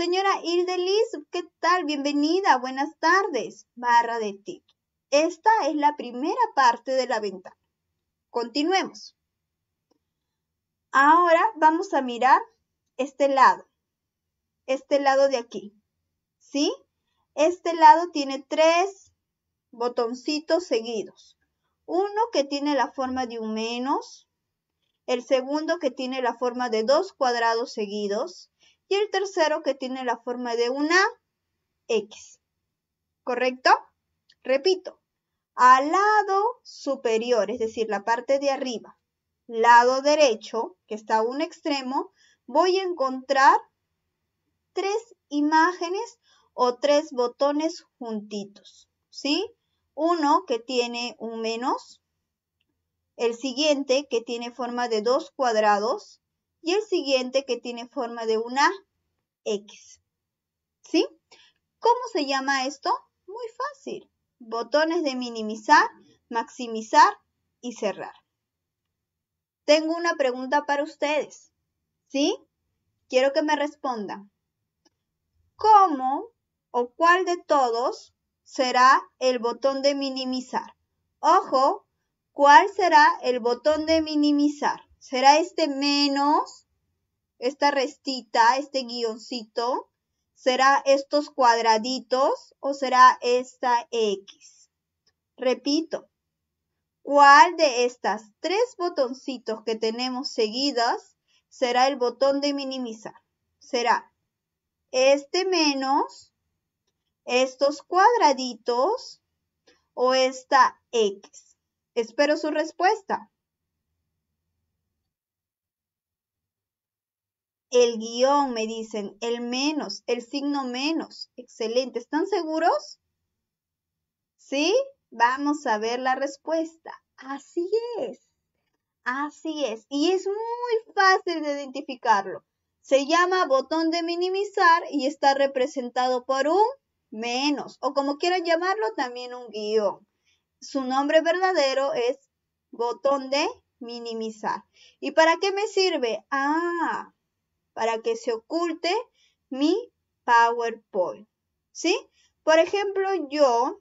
Señora Liz, ¿qué tal? Bienvenida, buenas tardes. Barra de tic. Esta es la primera parte de la ventana. Continuemos. Ahora vamos a mirar este lado. Este lado de aquí. ¿Sí? Este lado tiene tres botoncitos seguidos. Uno que tiene la forma de un menos. El segundo que tiene la forma de dos cuadrados seguidos y el tercero que tiene la forma de una X. ¿Correcto? Repito, al lado superior, es decir, la parte de arriba, lado derecho, que está a un extremo, voy a encontrar tres imágenes o tres botones juntitos, ¿sí? Uno que tiene un menos, el siguiente que tiene forma de dos cuadrados y el siguiente que tiene forma de una X. ¿Sí? ¿Cómo se llama esto? Muy fácil. Botones de minimizar, maximizar y cerrar. Tengo una pregunta para ustedes. ¿Sí? Quiero que me respondan. ¿Cómo o cuál de todos será el botón de minimizar? Ojo, ¿cuál será el botón de minimizar? será este menos, esta restita, este guioncito, será estos cuadraditos o será esta X. Repito, ¿cuál de estas tres botoncitos que tenemos seguidas será el botón de minimizar? Será este menos, estos cuadraditos o esta X. Espero su respuesta. el guión, me dicen, el menos, el signo menos. Excelente, ¿están seguros? ¿Sí? Vamos a ver la respuesta. Así es. Así es. Y es muy fácil de identificarlo. Se llama botón de minimizar y está representado por un menos o como quieran llamarlo también un guión. Su nombre verdadero es botón de minimizar. ¿Y para qué me sirve? Ah, para que se oculte mi PowerPoint. ¿Sí? Por ejemplo, yo...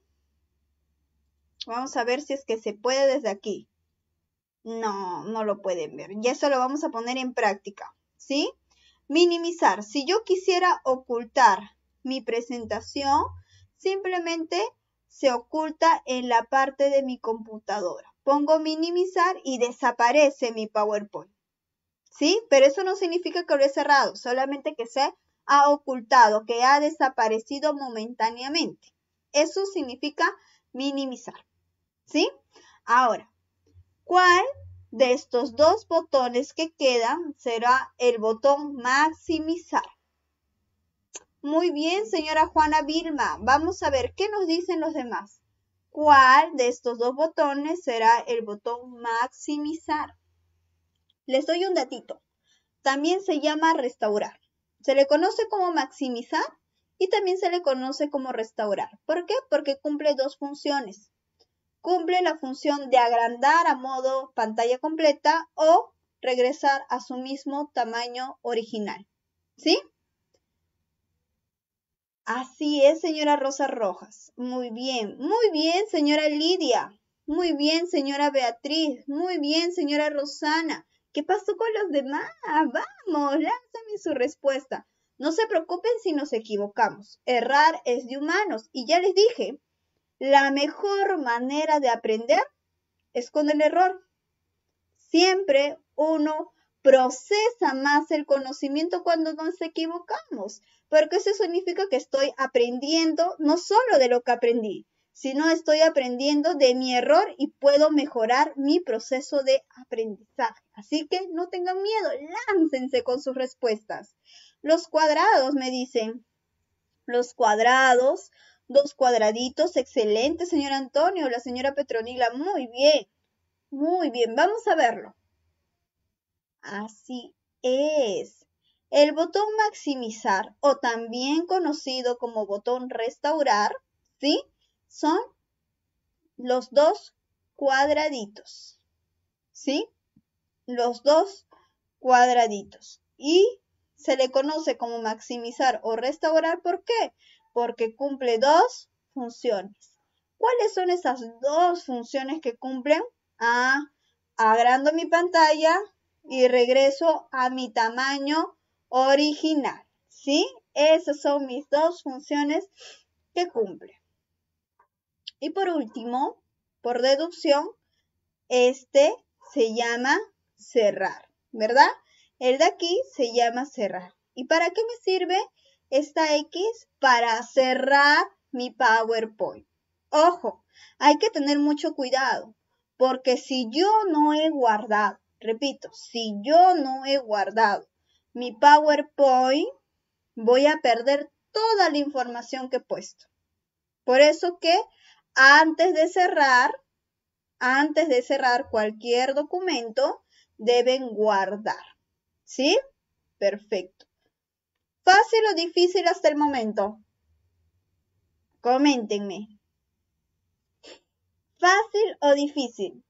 Vamos a ver si es que se puede desde aquí. No, no lo pueden ver. Y eso lo vamos a poner en práctica. ¿Sí? Minimizar. Si yo quisiera ocultar mi presentación, simplemente se oculta en la parte de mi computadora. Pongo minimizar y desaparece mi PowerPoint. ¿sí? Pero eso no significa que lo he cerrado, solamente que se ha ocultado, que ha desaparecido momentáneamente. Eso significa minimizar, ¿sí? Ahora, ¿cuál de estos dos botones que quedan será el botón maximizar? Muy bien, señora Juana Vilma, vamos a ver qué nos dicen los demás. ¿Cuál de estos dos botones será el botón maximizar? Les doy un datito. También se llama restaurar. Se le conoce como maximizar y también se le conoce como restaurar. ¿Por qué? Porque cumple dos funciones. Cumple la función de agrandar a modo pantalla completa o regresar a su mismo tamaño original. ¿Sí? Así es, señora Rosa Rojas. Muy bien, muy bien, señora Lidia. Muy bien, señora Beatriz. Muy bien, señora Rosana. ¿Qué pasó con los demás? Vamos, lánzame su respuesta. No se preocupen si nos equivocamos. Errar es de humanos. Y ya les dije, la mejor manera de aprender es con el error. Siempre uno procesa más el conocimiento cuando nos equivocamos, porque eso significa que estoy aprendiendo no solo de lo que aprendí, sino estoy aprendiendo de mi error y puedo mejorar mi proceso de aprendizaje. Así que no tengan miedo, láncense con sus respuestas. Los cuadrados, me dicen. Los cuadrados, dos cuadraditos, excelente, señor Antonio, la señora Petronila, muy bien, muy bien, vamos a verlo. Así es. El botón maximizar o también conocido como botón restaurar, ¿sí? Son los dos cuadraditos, ¿sí? los dos cuadraditos. Y se le conoce como maximizar o restaurar. ¿Por qué? Porque cumple dos funciones. ¿Cuáles son esas dos funciones que cumplen? Ah, agrando mi pantalla y regreso a mi tamaño original. ¿Sí? Esas son mis dos funciones que cumple. Y por último, por deducción, este se llama cerrar, ¿verdad? El de aquí se llama cerrar. ¿Y para qué me sirve esta X? Para cerrar mi PowerPoint. Ojo, hay que tener mucho cuidado, porque si yo no he guardado, repito, si yo no he guardado mi PowerPoint, voy a perder toda la información que he puesto. Por eso que antes de cerrar, antes de cerrar cualquier documento, deben guardar. ¿Sí? Perfecto. ¿Fácil o difícil hasta el momento? Coméntenme. ¿Fácil o difícil?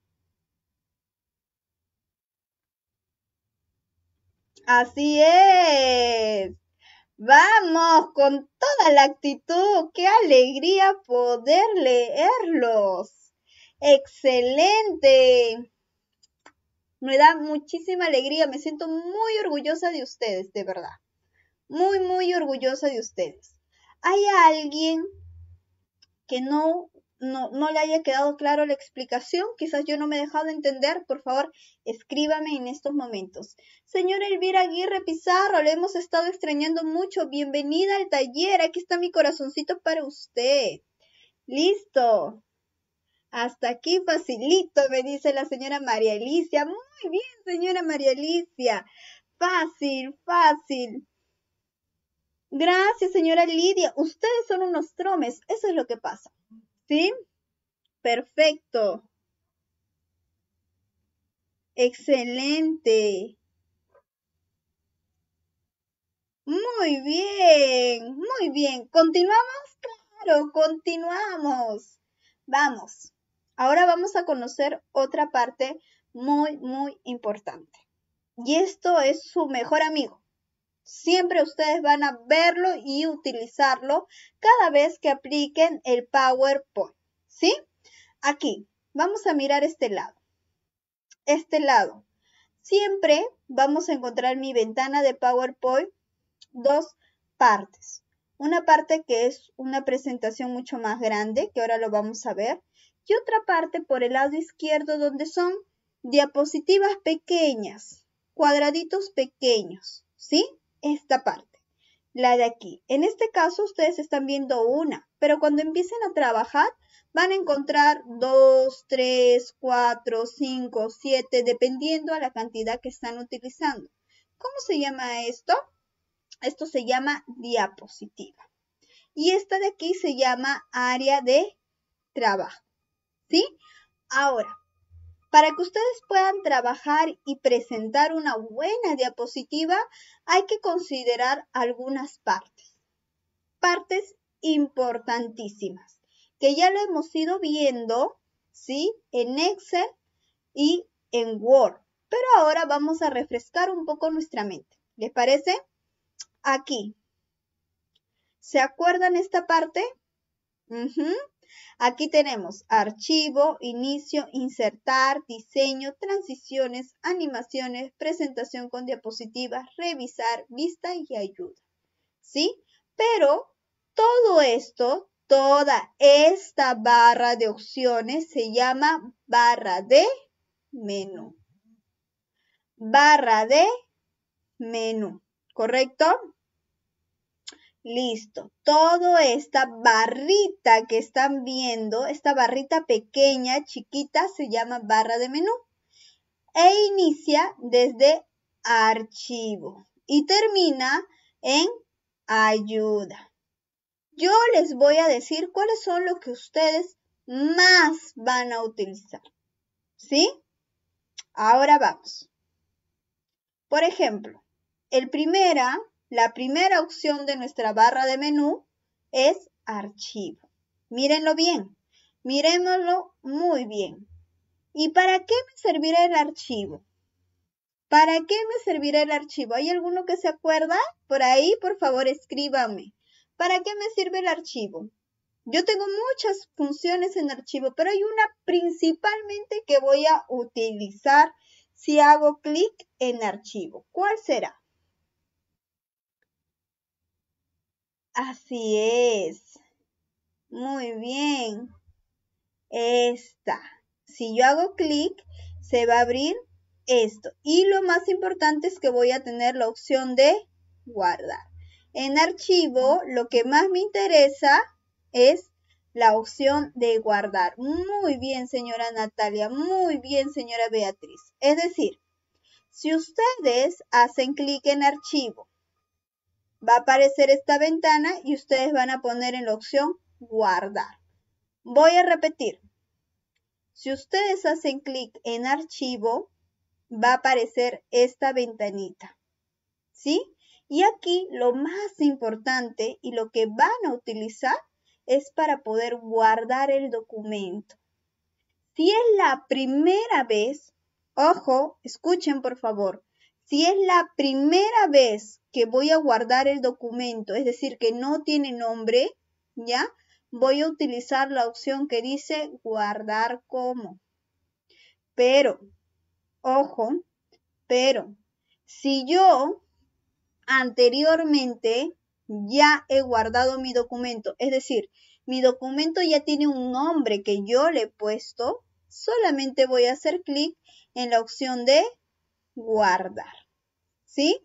Así es. Vamos, con toda la actitud. Qué alegría poder leerlos. Excelente me da muchísima alegría, me siento muy orgullosa de ustedes, de verdad. Muy, muy orgullosa de ustedes. ¿Hay alguien que no, no, le haya quedado claro la explicación? Quizás yo no me he dejado entender. Por favor, escríbame en estos momentos. Señora Elvira Aguirre Pizarro, le hemos estado extrañando mucho. Bienvenida al taller. Aquí está mi corazoncito para usted. Listo. Hasta aquí facilito, me dice la señora María Alicia. Muy bien, señora María Alicia. Fácil, fácil. Gracias, señora Lidia. Ustedes son unos tromes. Eso es lo que pasa. ¿Sí? Perfecto. Excelente. Muy bien, muy bien. ¿Continuamos? Claro, continuamos. Vamos. Ahora vamos a conocer otra parte muy, muy importante. Y esto es su mejor amigo. Siempre ustedes van a verlo y utilizarlo cada vez que apliquen el PowerPoint. ¿Sí? Aquí, vamos a mirar este lado. Este lado. Siempre vamos a encontrar mi ventana de PowerPoint dos partes. Una parte que es una presentación mucho más grande, que ahora lo vamos a ver, y otra parte por el lado izquierdo donde son diapositivas pequeñas, cuadraditos pequeños, ¿sí? Esta parte, la de aquí. En este caso ustedes están viendo una, pero cuando empiecen a trabajar van a encontrar dos, tres, cuatro, cinco, siete, dependiendo a la cantidad que están utilizando. ¿Cómo se llama esto? Esto se llama diapositiva. Y esta de aquí se llama área de trabajo. ¿sí? Ahora, para que ustedes puedan trabajar y presentar una buena diapositiva, hay que considerar algunas partes. Partes importantísimas, que ya lo hemos ido viendo, ¿sí? En Excel y en Word. Pero ahora vamos a refrescar un poco nuestra mente. ¿Les parece? Aquí. ¿Se acuerdan esta parte? Aquí tenemos archivo, inicio, insertar, diseño, transiciones, animaciones, presentación con diapositivas, revisar, vista y ayuda. ¿Sí? Pero todo esto, toda esta barra de opciones se llama barra de menú. Barra de menú, ¿correcto? Listo. Toda esta barrita que están viendo, esta barrita pequeña, chiquita, se llama barra de menú. E inicia desde archivo y termina en ayuda. Yo les voy a decir cuáles son los que ustedes más van a utilizar. ¿Sí? Ahora vamos. Por ejemplo, el primera la primera opción de nuestra barra de menú es archivo. Mírenlo bien, miremoslo muy bien. ¿Y para qué me servirá el archivo? ¿Para qué me servirá el archivo? ¿Hay alguno que se acuerda? Por ahí, por favor, escríbame. ¿Para qué me sirve el archivo? Yo tengo muchas funciones en archivo, pero hay una principalmente que voy a utilizar si hago clic en archivo. ¿Cuál será? Así es. Muy bien. Esta. Si yo hago clic, se va a abrir esto. Y lo más importante es que voy a tener la opción de guardar. En archivo, lo que más me interesa es la opción de guardar. Muy bien, señora Natalia. Muy bien, señora Beatriz. Es decir, si ustedes hacen clic en archivo va a aparecer esta ventana y ustedes van a poner en la opción guardar. Voy a repetir. Si ustedes hacen clic en archivo, va a aparecer esta ventanita. ¿Sí? Y aquí lo más importante y lo que van a utilizar es para poder guardar el documento. Si es la primera vez, ojo, escuchen por favor, si es la primera vez que voy a guardar el documento, es decir, que no tiene nombre, ¿ya? Voy a utilizar la opción que dice guardar como. Pero, ojo, pero, si yo anteriormente ya he guardado mi documento, es decir, mi documento ya tiene un nombre que yo le he puesto, solamente voy a hacer clic en la opción de guardar. ¿Sí?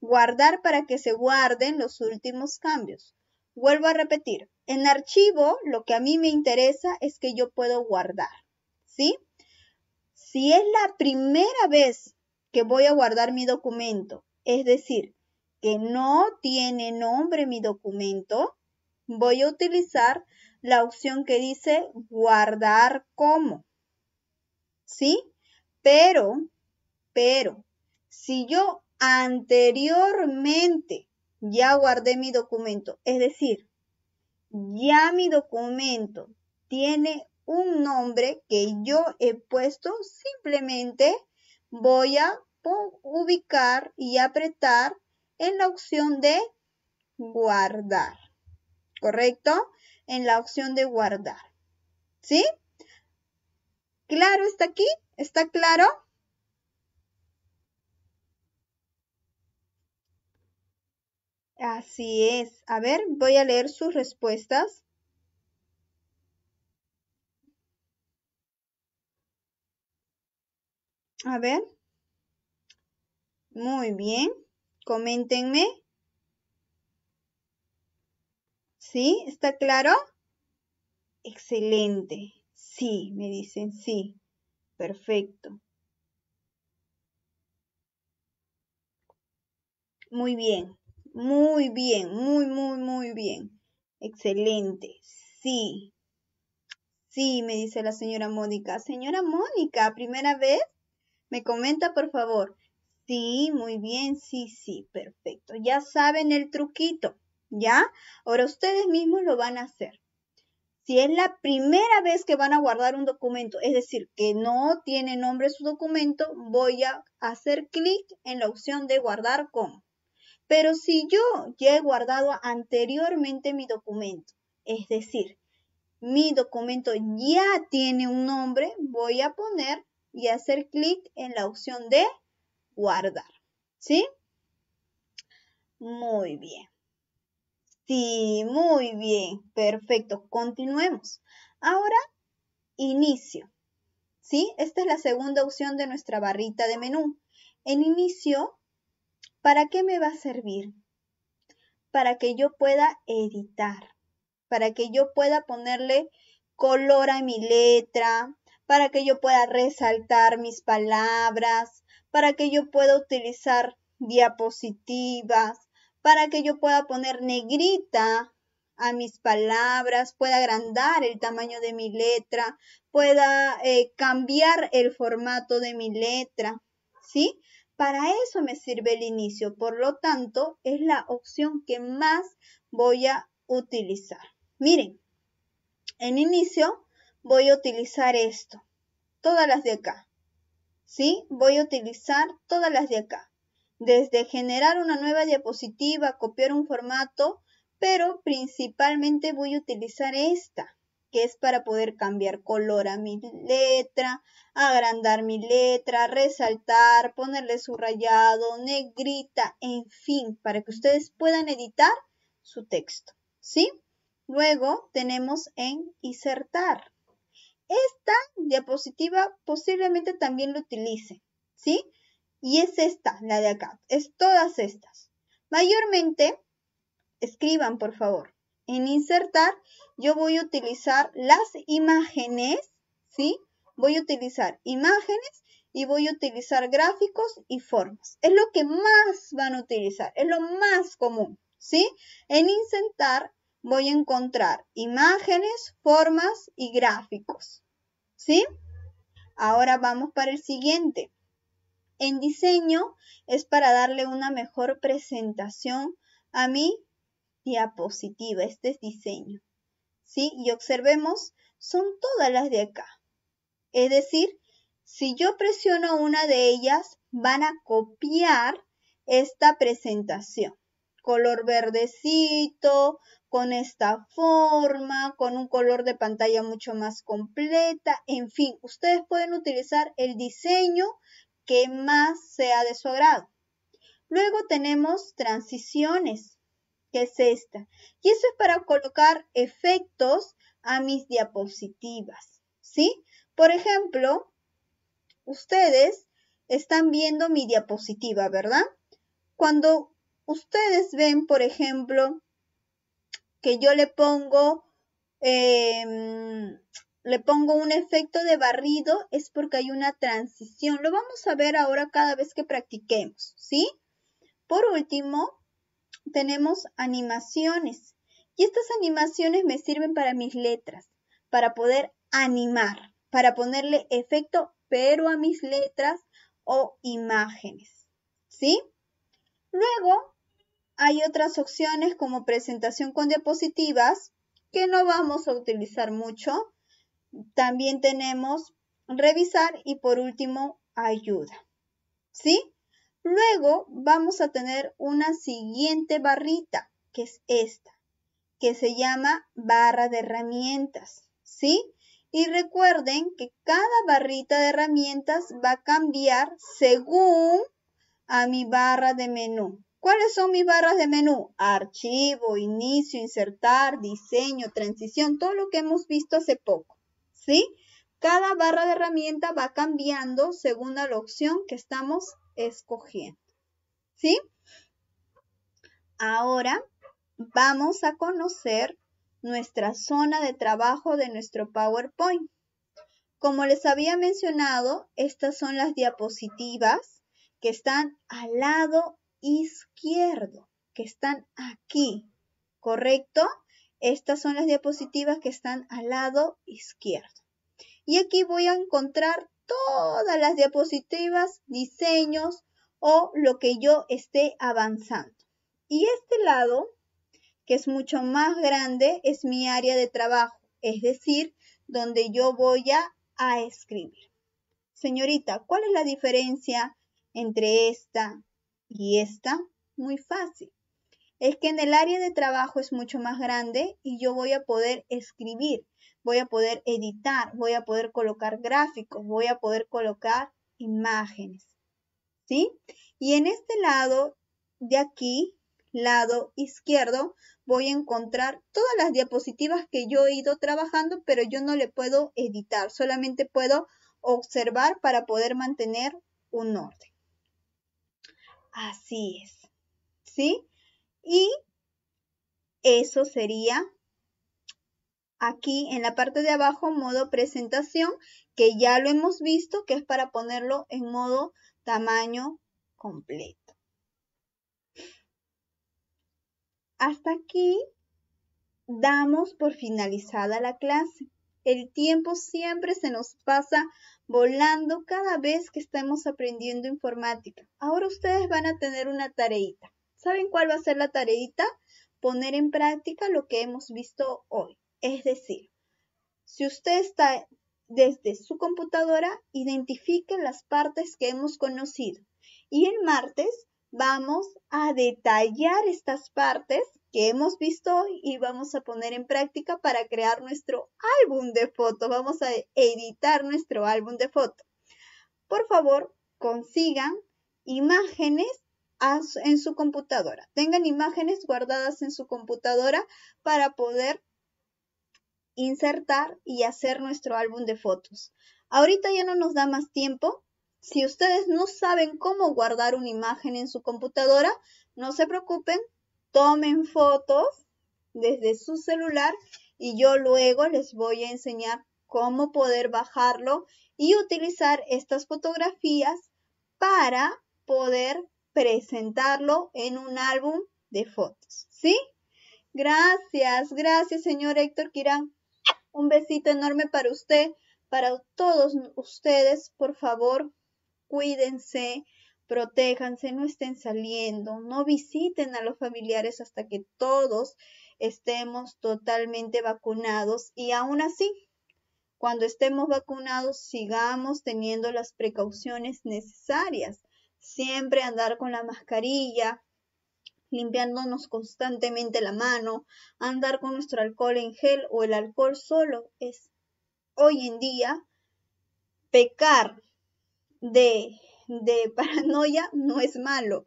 Guardar para que se guarden los últimos cambios. Vuelvo a repetir, en archivo lo que a mí me interesa es que yo puedo guardar. ¿Sí? Si es la primera vez que voy a guardar mi documento, es decir, que no tiene nombre mi documento, voy a utilizar la opción que dice guardar como. ¿Sí? Pero pero si yo anteriormente ya guardé mi documento, es decir, ya mi documento tiene un nombre que yo he puesto, simplemente voy a ubicar y apretar en la opción de guardar. ¿Correcto? En la opción de guardar. ¿Sí? ¿Claro está aquí? ¿Está claro? Así es. A ver, voy a leer sus respuestas. A ver. Muy bien. Coméntenme. ¿Sí? ¿Está claro? Excelente. Sí, me dicen sí. Perfecto. Muy bien. Muy bien, muy, muy, muy bien. Excelente. Sí. Sí, me dice la señora Mónica. Señora Mónica, primera vez. Me comenta, por favor. Sí, muy bien, sí, sí, perfecto. Ya saben el truquito, ¿ya? Ahora ustedes mismos lo van a hacer. Si es la primera vez que van a guardar un documento, es decir, que no tiene nombre su documento, voy a hacer clic en la opción de guardar como. Pero si yo ya he guardado anteriormente mi documento, es decir, mi documento ya tiene un nombre, voy a poner y hacer clic en la opción de guardar. ¿Sí? Muy bien. Sí, muy bien. Perfecto. Continuemos. Ahora, inicio. ¿Sí? Esta es la segunda opción de nuestra barrita de menú. En inicio ¿Para qué me va a servir? Para que yo pueda editar, para que yo pueda ponerle color a mi letra, para que yo pueda resaltar mis palabras, para que yo pueda utilizar diapositivas, para que yo pueda poner negrita a mis palabras, pueda agrandar el tamaño de mi letra, pueda eh, cambiar el formato de mi letra, ¿sí? Para eso me sirve el inicio, por lo tanto es la opción que más voy a utilizar. Miren, en inicio voy a utilizar esto, todas las de acá. ¿Sí? Voy a utilizar todas las de acá. Desde generar una nueva diapositiva, copiar un formato, pero principalmente voy a utilizar esta que es para poder cambiar color a mi letra, agrandar mi letra, resaltar, ponerle subrayado, negrita, en fin, para que ustedes puedan editar su texto, ¿sí? Luego tenemos en insertar. Esta diapositiva posiblemente también lo utilice, ¿sí? Y es esta, la de acá, es todas estas. Mayormente, escriban por favor, en insertar yo voy a utilizar las imágenes, ¿sí? Voy a utilizar imágenes y voy a utilizar gráficos y formas. Es lo que más van a utilizar, es lo más común, ¿sí? En insertar voy a encontrar imágenes, formas y gráficos, ¿sí? Ahora vamos para el siguiente. En diseño es para darle una mejor presentación a mi diapositiva. Este es diseño. ¿sí? Y observemos, son todas las de acá. Es decir, si yo presiono una de ellas, van a copiar esta presentación. Color verdecito, con esta forma, con un color de pantalla mucho más completa, en fin, ustedes pueden utilizar el diseño que más sea de su agrado. Luego tenemos transiciones que es esta. Y eso es para colocar efectos a mis diapositivas, ¿sí? Por ejemplo, ustedes están viendo mi diapositiva, ¿verdad? Cuando ustedes ven, por ejemplo, que yo le pongo, em, le pongo un efecto de barrido, es porque hay una transición. Lo vamos a ver ahora cada vez que practiquemos, ¿sí? Por último, tenemos animaciones y estas animaciones me sirven para mis letras, para poder animar, para ponerle efecto pero a mis letras o imágenes. ¿Sí? Luego hay otras opciones como presentación con diapositivas que no vamos a utilizar mucho. También tenemos revisar y por último ayuda. ¿Sí? Luego vamos a tener una siguiente barrita, que es esta, que se llama barra de herramientas, ¿sí? Y recuerden que cada barrita de herramientas va a cambiar según a mi barra de menú. ¿Cuáles son mis barras de menú? Archivo, inicio, insertar, diseño, transición, todo lo que hemos visto hace poco, ¿sí? Cada barra de herramienta va cambiando según a la opción que estamos escogiendo. ¿Sí? Ahora vamos a conocer nuestra zona de trabajo de nuestro PowerPoint. Como les había mencionado, estas son las diapositivas que están al lado izquierdo, que están aquí, ¿correcto? Estas son las diapositivas que están al lado izquierdo. Y aquí voy a encontrar todas las diapositivas, diseños o lo que yo esté avanzando. Y este lado, que es mucho más grande, es mi área de trabajo, es decir, donde yo voy a, escribir. Señorita, ¿cuál es la diferencia entre esta y esta? Muy fácil. Es que en el área de trabajo es mucho más grande y yo voy a poder escribir voy a poder editar, voy a poder colocar gráficos, voy a poder colocar imágenes. ¿Sí? Y en este lado de aquí, lado izquierdo, voy a encontrar todas las diapositivas que yo he ido trabajando, pero yo no le puedo editar, solamente puedo observar para poder mantener un orden. Así es. ¿Sí? Y eso sería aquí en la parte de abajo modo presentación que ya lo hemos visto que es para ponerlo en modo tamaño completo. Hasta aquí damos por finalizada la clase. El tiempo siempre se nos pasa volando cada vez que estamos aprendiendo informática. Ahora ustedes van a tener una tareita. ¿Saben cuál va a ser la tareita? Poner en práctica lo que hemos visto hoy. Es decir, si usted está desde su computadora, identifique las partes que hemos conocido. Y el martes vamos a detallar estas partes que hemos visto hoy y vamos a poner en práctica para crear nuestro álbum de fotos. Vamos a editar nuestro álbum de fotos. Por favor, consigan imágenes en su computadora. Tengan imágenes guardadas en su computadora para poder insertar y hacer nuestro álbum de fotos. Ahorita ya no nos da más tiempo. Si ustedes no saben cómo guardar una imagen en su computadora, no se preocupen, tomen fotos desde su celular y yo luego les voy a enseñar cómo poder bajarlo y utilizar estas fotografías para poder presentarlo en un álbum de fotos. ¿Sí? Gracias, gracias, señor Héctor Quirán. Un besito enorme para usted, para todos ustedes. Por favor, cuídense, protéjanse, no estén saliendo, no visiten a los familiares hasta que todos estemos totalmente vacunados y aún así, cuando estemos vacunados, sigamos teniendo las precauciones necesarias. Siempre andar con la mascarilla, limpiándonos constantemente la mano, andar con nuestro alcohol en gel o el alcohol solo es hoy en día pecar de, de (laughs) paranoia no es malo.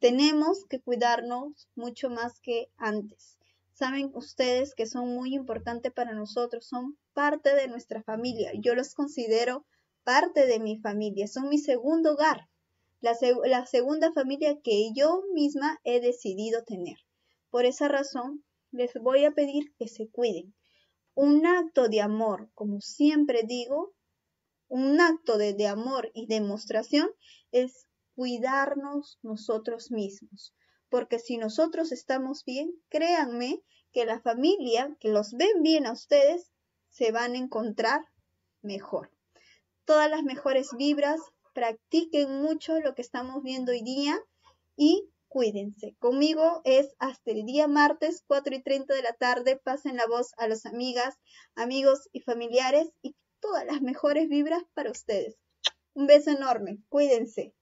Tenemos que cuidarnos mucho más que antes. Saben ustedes que son muy importantes para nosotros, son parte de nuestra familia. Yo los considero parte de mi familia, son mi segundo hogar la, segunda familia que yo misma he decidido tener. Por esa razón, les voy a pedir que se cuiden. Un acto de amor, como siempre digo, un acto de, de, amor y demostración es cuidarnos nosotros mismos. Porque si nosotros estamos bien, créanme que la familia que los ven bien a ustedes se van a encontrar mejor. Todas las mejores vibras practiquen mucho lo que estamos viendo hoy día y cuídense. Conmigo es hasta el día martes 4 y 30 de la tarde. Pasen la voz a las amigas, amigos y familiares y todas las mejores vibras para ustedes. Un beso enorme. Cuídense.